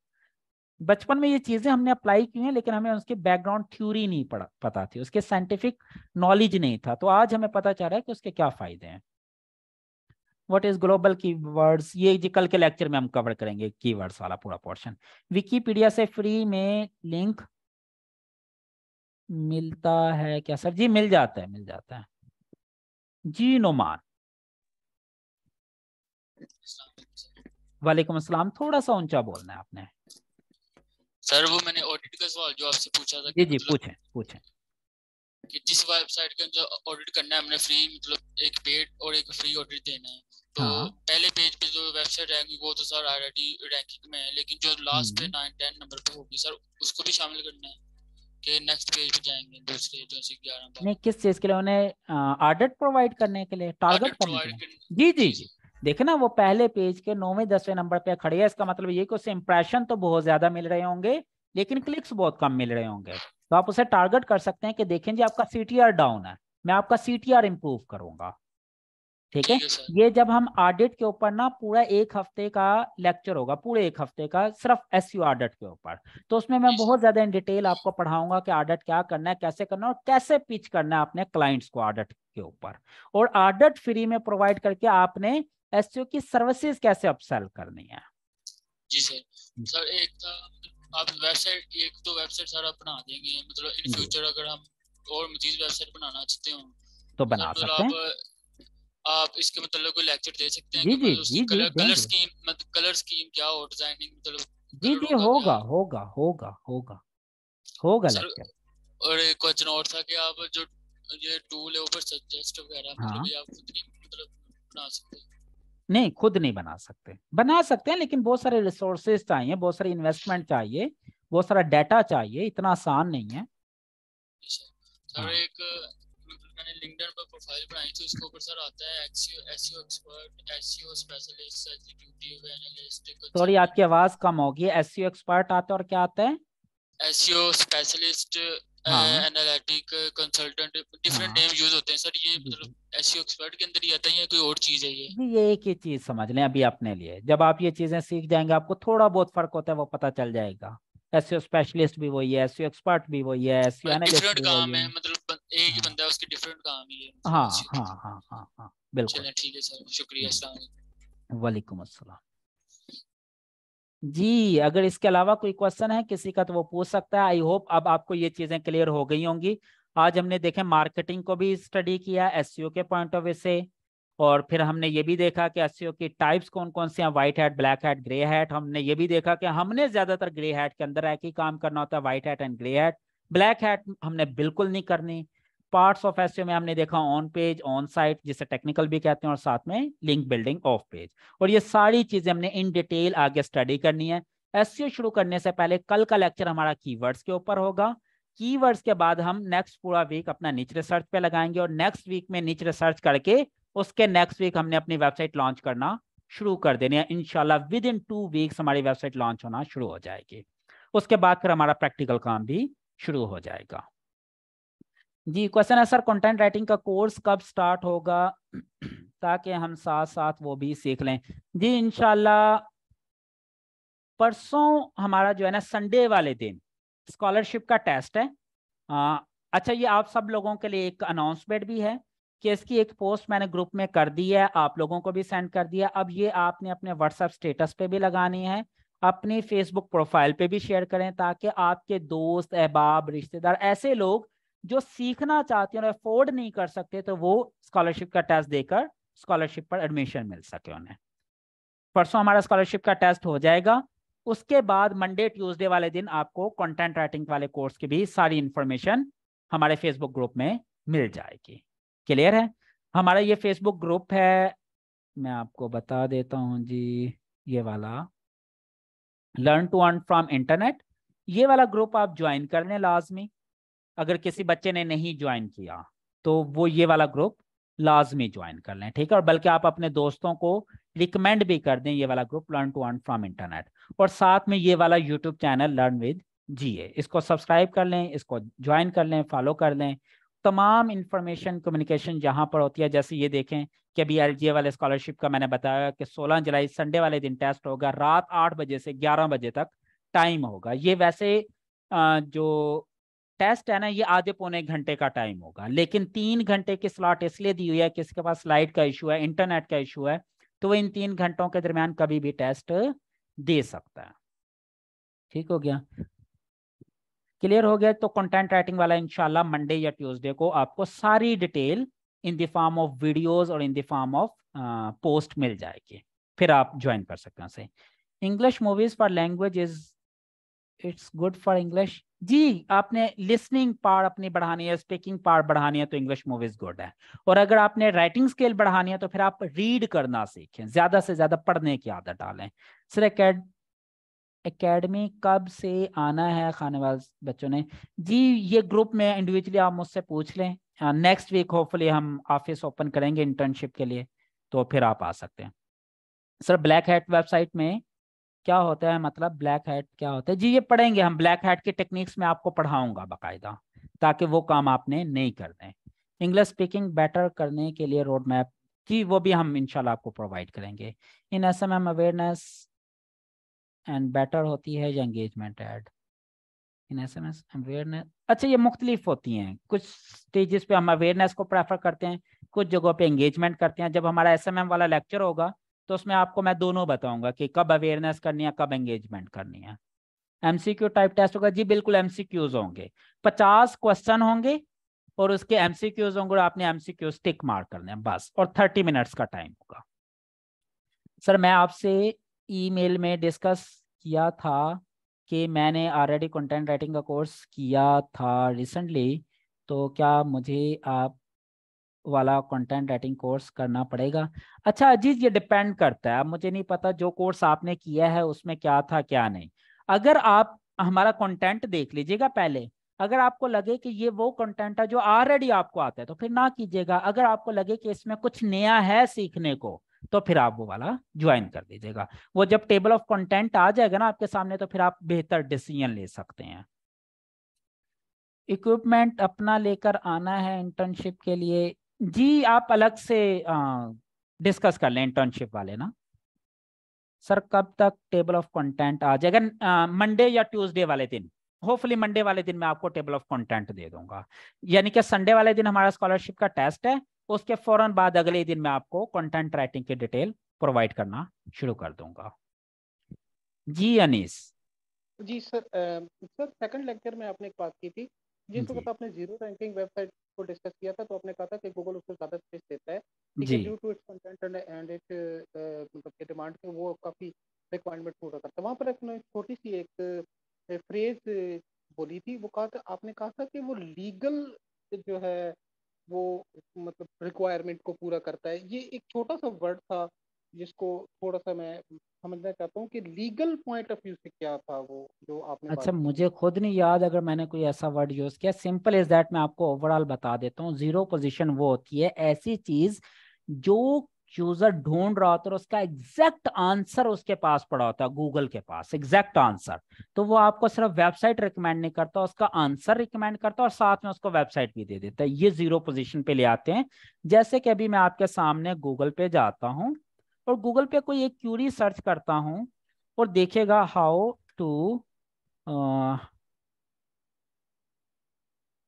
बचपन में ये चीजें हमने अप्लाई की हैं लेकिन हमें उसके बैकग्राउंड थ्योरी नहीं पड़ा पता थी उसके साइंटिफिक नॉलेज नहीं था तो आज हमें पता चल रहा है कि उसके क्या फायदे हैं what is global keywords ये कल के लेक्चर में हम कवर करेंगे की वर्ड्स वाला पूरा पोर्शन विकीपीडिया से फ्री में लिंक मिलता है क्या सर जी मिल जाता है मिल जाता है जी नोमान वालेकुम असलम थोड़ा सा ऊंचा बोलना है आपने सर वो मैंने ऑडिट का सवाल जो आपसे पूछा था जी जी पूछे मतलब पूछे कि जिस वेबसाइट का जो ऑडिट करना है हमने फ्री मतलब एक पेड और एक फ्री ऑडिट देना है तो हाँ। पहले पेज पे जो वेबसाइट रहेगी वो तो सर ऑलरेडी रैंकिंग में है लेकिन जो लास्ट पे नाइन टेन नंबर पे होगी सर उसको भी शामिल करना है कि नेक्स्ट पेज पे जाएंगे दूसरे जो से ग्यारह नहीं किस चीज के लिए उन्हें ऑडिट प्रोवाइड करने के लिए टारगेट प्रोवाइड जी जी जी देखे ना वो पहले पेज के नौवे दसवें नंबर पे खड़े है इसका मतलब ये कि उसे इंप्रेशन तो बहुत ज्यादा मिल रहे होंगे लेकिन क्लिक्स बहुत कम मिल रहे होंगे तो आप उसे टारगेट कर सकते हैं कि देखें जी आपका सी डाउन है मैं आपका सीटीआर इंप्रूव करूंगा ठीक है ये जब हम ऑडिट के ऊपर ना पूरा एक हफ्ते का लेक्चर होगा पूरे एक हफ्ते का सिर्फ एस यू ऑडिट के ऊपर तो उसमें मैं बहुत ज्यादा इन डिटेल आपको पढ़ाऊंगा कि ऑडिट क्या करना है कैसे करना है और कैसे पिच करना है अपने क्लाइंट्स को ऑडिट के ऊपर और ऑडिट फ्री में प्रोवाइड करके आपने एस की सर्विसेज कैसे अपसेल करनी है जी सर सर एक तो आप वेबसाइट एक तो वेबसाइट सारा बना देंगे मतलब इन फ्यूचर अगर हम और मजीद वेबसाइट बनाना चाहते हो तो बना मतलब सकते हैं आप इसके मतलब कोई लेक्चर दे सकते हैं जी मतलब जी जी जी कलर, कलर स्कीम मतलब कलर स्कीम क्या और डिजाइनिंग मतलब जी जी होगा होगा होगा होगा होगा लेक्चर और एक क्वेश्चन और था कि आप जो ये टूल है ऊपर सजेस्ट वगैरह मतलब हाँ। आप खुद ही मतलब बना सकते हैं नहीं खुद नहीं बना सकते बना सकते हैं लेकिन बहुत सारे रिसोर्सेज चाहिए बहुत सारे इन्वेस्टमेंट चाहिए बहुत सारा डाटा चाहिए इतना आसान नहीं है सर आपकी आवाज कम होगी एस सी एक्सपर्ट आता है और क्या आता है SEO specialist analytic consultant different name use होते हैं सर ये मतलब एसईओ एक्सपर्ट e के अंदर ही आता है या कोई और चीज है ये ये एक ही चीज समझ लें अभी अपने लिए जब आप ये चीजें सीख जाएंगे आपको थोड़ा बहुत फर्क होता है वो पता चल जाएगा एसईओ स्पेशलिस्ट e भी वही है एसईओ एक्सपर्ट e भी वही है एसईओ एनालिस्ट भी काम है मतलब एक ही हाँ। बंदा है उसके डिफरेंट काम ही है हां हां हां हां बिल्कुल चलिए ठीक है सर शुक्रिया अस्सलाम वालेकुम अस्सलाम जी अगर इसके अलावा कोई क्वेश्चन है किसी का तो वो पूछ सकता है आई होप अब आपको ये चीजें क्लियर हो गई होंगी आज हमने देखे मार्केटिंग को भी स्टडी किया एस e के पॉइंट ऑफ व्यू से और फिर हमने ये भी देखा कि एस e की टाइप्स कौन कौन से हैं white hat black hat grey hat हमने ये भी देखा कि हमने ज्यादातर ग्रे हैट के अंदर एक ही काम करना होता है white hat and grey hat black hat हमने बिल्कुल नहीं करनी पार्ट्स ऑफ एस में हमने देखा ऑन पेज ऑन साइट जिसे टेक्निकल भी कहते हैं और साथ में लिंक बिल्डिंग ऑफ पेज और ये सारी चीजें हमने इन डिटेल आगे स्टडी करनी है एस शुरू करने से पहले कल का लेक्चर हमारा कीवर्ड्स के ऊपर होगा कीवर्ड्स के बाद हम नेक्स्ट पूरा वीक अपना नीच रिसर्च पे लगाएंगे और नेक्स्ट वीक में नीच रिसर्च करके उसके नेक्स्ट वीक हमने अपनी वेबसाइट लॉन्च करना शुरू कर देने है इनशाला विद इन टू वीक्स हमारी वेबसाइट लॉन्च होना शुरू हो जाएगी उसके बाद फिर हमारा प्रैक्टिकल काम भी शुरू हो जाएगा जी क्वेश्चन है सर कंटेंट राइटिंग का कोर्स कब स्टार्ट होगा ताकि हम साथ साथ वो भी सीख लें जी इनशाला परसों हमारा जो है ना संडे वाले दिन स्कॉलरशिप का टेस्ट है आ, अच्छा ये आप सब लोगों के लिए एक अनाउंसमेंट भी है कि इसकी एक पोस्ट मैंने ग्रुप में कर दी है आप लोगों को भी सेंड कर दिया अब ये आपने अपने व्हाट्सएप स्टेटस पे भी लगानी है अपनी फेसबुक प्रोफाइल पे भी शेयर करें ताकि आपके दोस्त अहबाब रिश्तेदार ऐसे लोग जो सीखना चाहते हैं और अफोर्ड नहीं कर सकते तो वो स्कॉलरशिप का टेस्ट देकर स्कॉलरशिप पर एडमिशन मिल सके उन्हें परसों हमारा स्कॉलरशिप का टेस्ट हो जाएगा उसके बाद मंडे ट्यूसडे वाले दिन आपको कंटेंट राइटिंग वाले कोर्स की भी सारी इन्फॉर्मेशन हमारे फेसबुक ग्रुप में मिल जाएगी क्लियर है हमारा ये फेसबुक ग्रुप है मैं आपको बता देता हूँ जी ये वाला learn to earn from internet ये वाला ग्रुप आप ज्वाइन कर लें लाजमी अगर किसी बच्चे ने नहीं ज्वाइन किया तो वो ये वाला ग्रुप लाजमी ज्वाइन कर लें ठीक है और बल्कि आप अपने दोस्तों को रिकमेंड भी कर दें ये वाला group learn to earn from internet और साथ में ये वाला YouTube channel learn with GA इसको सब्सक्राइब कर लें इसको ज्वाइन कर लें फॉलो कर लें तमाम इन्फॉर्मेशन कम्युनिकेशन जहां पर होती है जैसे ये देखें कि अभी एल वाले स्कॉलरशिप का मैंने बताया कि 16 जुलाई संडे वाले दिन टेस्ट होगा रात 8 बजे से 11 बजे तक टाइम होगा ये वैसे जो टेस्ट है ना ये आधे पौने घंटे का टाइम होगा लेकिन तीन घंटे की स्लॉट इसलिए दी हुई है कि इसके पास स्लाइड का इशू है इंटरनेट का इशू है तो वो इन तीन घंटों के दरमियान कभी भी टेस्ट दे सकता है ठीक हो गया क्लियर हो गया तो कंटेंट राइटिंग वाला इंशाल्लाह मंडे या ट्यूसडे को आपको सारी detail in the form of videos और in the form of post मिल जाएगी फिर आप ज्वाइन कर सकते हैं English movies for language is it's good for English जी आपने लिसनिंग पार्ट अपनी बढ़ानी है स्पीकिंग पार्ट बढ़ानी है तो इंग्लिश मूवीज गुड है और अगर आपने राइटिंग स्किल बढ़ानी है तो फिर आप रीड करना सीखें ज्यादा से ज्यादा पढ़ने की आदत डालें सर अकेड एकेडमी कब से आना है खाने वाले बच्चों ने जी ये ग्रुप में इंडिविजुअली आप मुझसे पूछ लें नेक्स्ट वीक होपफुली हम ऑफिस ओपन करेंगे इंटर्नशिप के लिए तो फिर आप आ सकते हैं सर ब्लैक हेट वेबसाइट में क्या होता है मतलब ब्लैक हैट क्या होता है जी ये पढ़ेंगे हम ब्लैक हैट के टेक्निक्स में आपको पढ़ाऊंगा बाकायदा ताकि वो काम आपने नहीं कर दें इंग्लिश स्पीकिंग बेटर करने के लिए रोड मैप की वो भी हम इंशाल्लाह आपको प्रोवाइड करेंगे in S M M awareness and better होती है या engagement ad in S awareness अच्छा ये मुख्तलिफ होती हैं कुछ स्टेजेस पे हम अवेयरनेस को प्रेफर करते हैं कुछ जगहों पे एंगेजमेंट करते हैं जब हमारा एस एम एम वाला लेक्चर होगा तो उसमें आपको मैं दोनों बताऊंगा कि कब अवेयरनेस करनी है कब एंगेजमेंट करनी है एमसीक्यू टाइप टेस्ट होगा जी बिल्कुल एमसीक्यूज होंगे पचास क्वेश्चन होंगे और उसके एमसीक्यूज होंगे और आपने एमसीक्यूज टिक मार्क करने हैं बस और थर्टी मिनट्स का टाइम होगा सर मैं आपसे ईमेल में डिस्कस किया था कि मैंने ऑलरेडी कंटेंट राइटिंग का कोर्स किया था रिसेंटली तो क्या मुझे आप वाला कंटेंट राइटिंग कोर्स करना पड़ेगा अच्छा अजीज ये डिपेंड करता है मुझे नहीं पता जो कोर्स आपने किया है उसमें क्या था क्या नहीं अगर आप हमारा कंटेंट देख लीजिएगा पहले अगर आपको लगे कि ये वो कंटेंट है जो ऑलरेडी आपको आता है तो फिर ना कीजिएगा अगर आपको लगे कि इसमें कुछ नया है सीखने को तो फिर आप वो वाला ज्वाइन कर दीजिएगा वो जब टेबल ऑफ कंटेंट आ जाएगा ना आपके सामने तो फिर आप बेहतर डिसीजन ले सकते हैं इक्विपमेंट अपना लेकर आना है इंटर्नशिप के लिए जी आप अलग से डिस्कस कर लें इंटर्नशिप वाले ना सर कब तक टेबल ऑफ कंटेंट आ जाएगा मंडे या ट्यूसडे वाले दिन होपफुली मंडे वाले दिन मैं आपको टेबल ऑफ कंटेंट दे दूंगा यानी कि संडे वाले दिन हमारा स्कॉलरशिप का टेस्ट है उसके फौरन बाद अगले दिन मैं आपको कंटेंट राइटिंग की डिटेल प्रोवाइड करना शुरू कर दूंगा जी Anis ji sir sir second lecture में आपने एक बात की थी जिस वक्त आपने जीरो रैंकिंग वेबसाइट को डिस्कस किया था तो आपने कहा था कि गूगल उसको ज़्यादा स्पेस देता है due to its content and it मतलब के डिमांड के वो काफ़ी रिक्वायरमेंट पूरा करता है वहाँ पर एक छोटी सी एक फ्रेज बोली थी वो कहा था आपने कहा था कि वो लीगल जो है वो मतलब रिक्वायरमेंट को पूरा करता है ये एक छोटा सा वर्ड था जिसको थोड़ा सा मैं समझना चाहता हूँ कि लीगल पॉइंट ऑफ व्यू से क्या था वो जो आपने अच्छा मुझे खुद नहीं याद अगर मैंने कोई ऐसा वर्ड यूज किया सिंपल इज दैट मैं आपको ओवरऑल बता देता हूँ जीरो पोजिशन वो होती है ऐसी चीज जो यूजर ढूंढ रहा होता है उसका एग्जैक्ट आंसर उसके पास पड़ा होता है गूगल के पास एग्जैक्ट आंसर तो वो आपको सिर्फ वेबसाइट रिकमेंड नहीं करता उसका आंसर रिकमेंड करता और साथ में उसको वेबसाइट भी दे देता है ये जीरो पोजीशन पे ले आते हैं जैसे कि अभी मैं आपके सामने गूगल पे जाता हूँ और गूगल पे कोई एक क्यूरी सर्च करता हूँ और देखेगा हाउ टू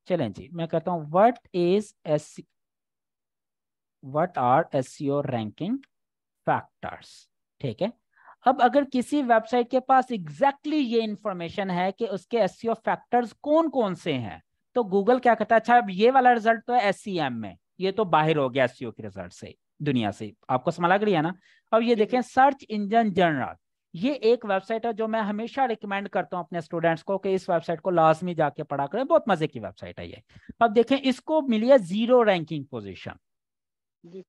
चलें जी मैं कहता हूँ what is S what are S ranking factors ठीक है अब अगर किसी वेबसाइट के पास एग्जैक्टली exactly ये इंफॉर्मेशन है कि उसके एस फैक्टर्स कौन कौन से हैं तो गूगल क्या कहता है अच्छा अब ये वाला रिजल्ट तो है एस e में ये तो बाहर हो गया एस e के रिजल्ट से दुनिया से आपको समझ लग रही है ना अब ये देखें सर्च इंजन जनरल ये एक वेबसाइट है जो मैं हमेशा रिकमेंड करता हूँ अपने स्टूडेंट्स को कि इस वेबसाइट को लाजमी जाके पढ़ा करें बहुत मजे की वेबसाइट है ये अब देखें इसको मिली है जीरो रैंकिंग पोजिशन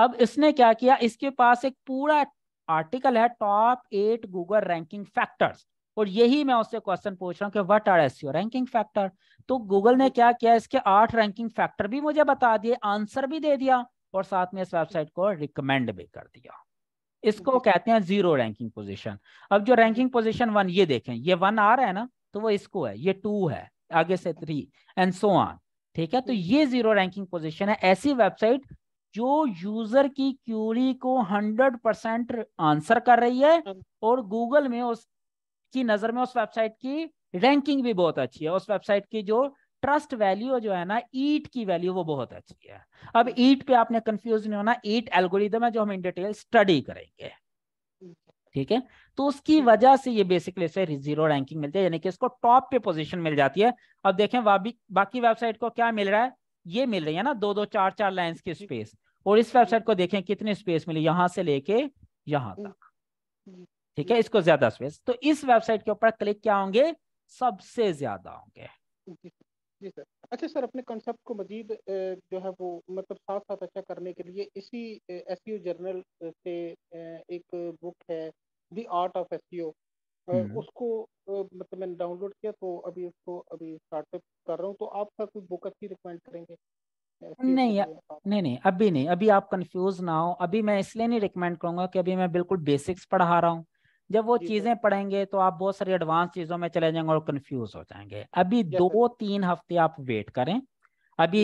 अब इसने क्या किया इसके पास एक पूरा आर्टिकल है top eight Google ranking factors और यही मैं उससे क्वेश्चन पूछ रहा हूँ कि what are S ranking factor तो गूगल ने क्या किया इसके आठ रैंकिंग फैक्टर भी मुझे बता दिए आंसर भी दे दिया और साथ में इस वेबसाइट को रिकमेंड भी कर दिया इसको कहते हैं जीरो रैंकिंग पोजीशन अब जो रैंकिंग पोजीशन वन ये देखें ये वन आ रहा है ना तो वो इसको है ये टू है आगे से थ्री एंड सो ऑन ठीक है तो ये जीरो रैंकिंग पोजीशन है ऐसी वेबसाइट जो यूजर की क्यूरी को हंड्रेड परसेंट आंसर कर रही है हाँ। और गूगल में उसकी नजर में उस वेबसाइट की रैंकिंग भी बहुत अच्छी है उस वेबसाइट की जो ट्रस्ट वैल्यू जो है ना ईट की वैल्यू वो बहुत अच्छी है अब ईट पे आपने कंफ्यूज नहीं होना ईट एल्गोरिदम है जो हम इन डिटेल स्टडी करेंगे ठीक है तो उसकी हम्म। वजह से ये बेसिकली से जीरो रैंकिंग मिलती है यानी कि इसको टॉप पे पोजीशन मिल जाती है अब देखें बाकी वेबसाइट को क्या मिल रहा है ये मिल रही है ना दो दो चार चार लाइन्स की स्पेस और इस वेबसाइट को देखें कितनी स्पेस मिली यहां से लेके यहां हम्म। तक हम्म। ठीक है इसको ज्यादा स्पेस तो इस वेबसाइट के ऊपर क्लिक क्या होंगे सबसे ज्यादा होंगे जी सर अच्छा सर अपने कॉन्सेप्ट को मजीद जो है वो मतलब साथ साथ अच्छा करने के लिए इसी एस जर्नल e से एक बुक है द आर्ट ऑफ एस उसको मतलब मैंने डाउनलोड किया तो अभी उसको अभी स्टार्टअप कर रहा हूँ तो आप सर कोई बुक अच्छी रिकमेंड करेंगे e नहीं नहीं नहीं अभी नहीं अभी आप कंफ्यूज ना हो अभी मैं इसलिए नहीं रिकमेंड करूंगा कि अभी मैं बिल्कुल बेसिक्स पढ़ा रहा हूँ जब वो चीजें पढ़ेंगे तो आप बहुत सारी एडवांस चीजों में चले जाएंगे और कंफ्यूज हो जाएंगे अभी दो तीन हफ्ते आप वेट करें अभी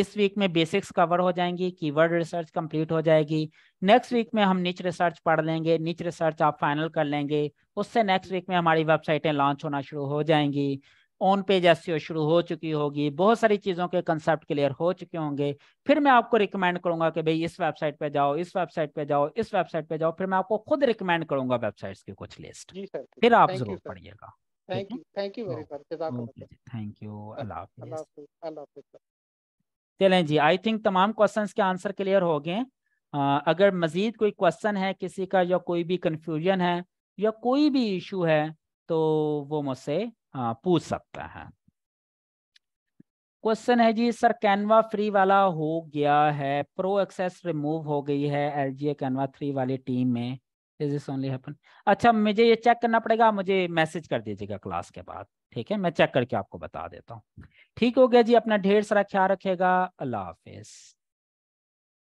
इस वीक में बेसिक्स कवर हो जाएंगी कीवर्ड रिसर्च कंप्लीट हो जाएगी नेक्स्ट वीक में हम नीच रिसर्च पढ़ लेंगे नीच रिसर्च आप फाइनल कर लेंगे उससे नेक्स्ट वीक में हमारी वेबसाइटें लॉन्च होना शुरू हो जाएंगी ऑन पेज एस शुरू हो चुकी होगी बहुत सारी चीज़ों के कंसेप्ट क्लियर हो चुके होंगे फिर मैं आपको रिकमेंड करूंगा कि भाई इस वेबसाइट पे जाओ इस वेबसाइट पे जाओ इस वेबसाइट पे जाओ फिर मैं आपको खुद रिकमेंड करूंगा वेबसाइट्स की कुछ लिस्ट फिर आप जरूर पढ़िएगा थैंक यू चले चलें जी आई थिंक तमाम क्वेश्चन के आंसर क्लियर हो गए अगर मज़ीद कोई क्वेश्चन है किसी का या कोई भी कन्फ्यूजन है या कोई भी इशू है तो वो मुझसे हाँ, पूछ सकता है क्वेश्चन है जी सर कैनवा फ्री वाला हो गया है प्रो एक्सेस रिमूव हो गई है एल जी कैनवा थ्री वाली टीम में इज दिस ओनली हैपन अच्छा मुझे ये चेक करना पड़ेगा मुझे मैसेज कर दीजिएगा क्लास के बाद ठीक है मैं चेक करके आपको बता देता हूँ ठीक हो गया जी अपना ढेर सारा ख्याल रखेगा अल्लाह हाफिज़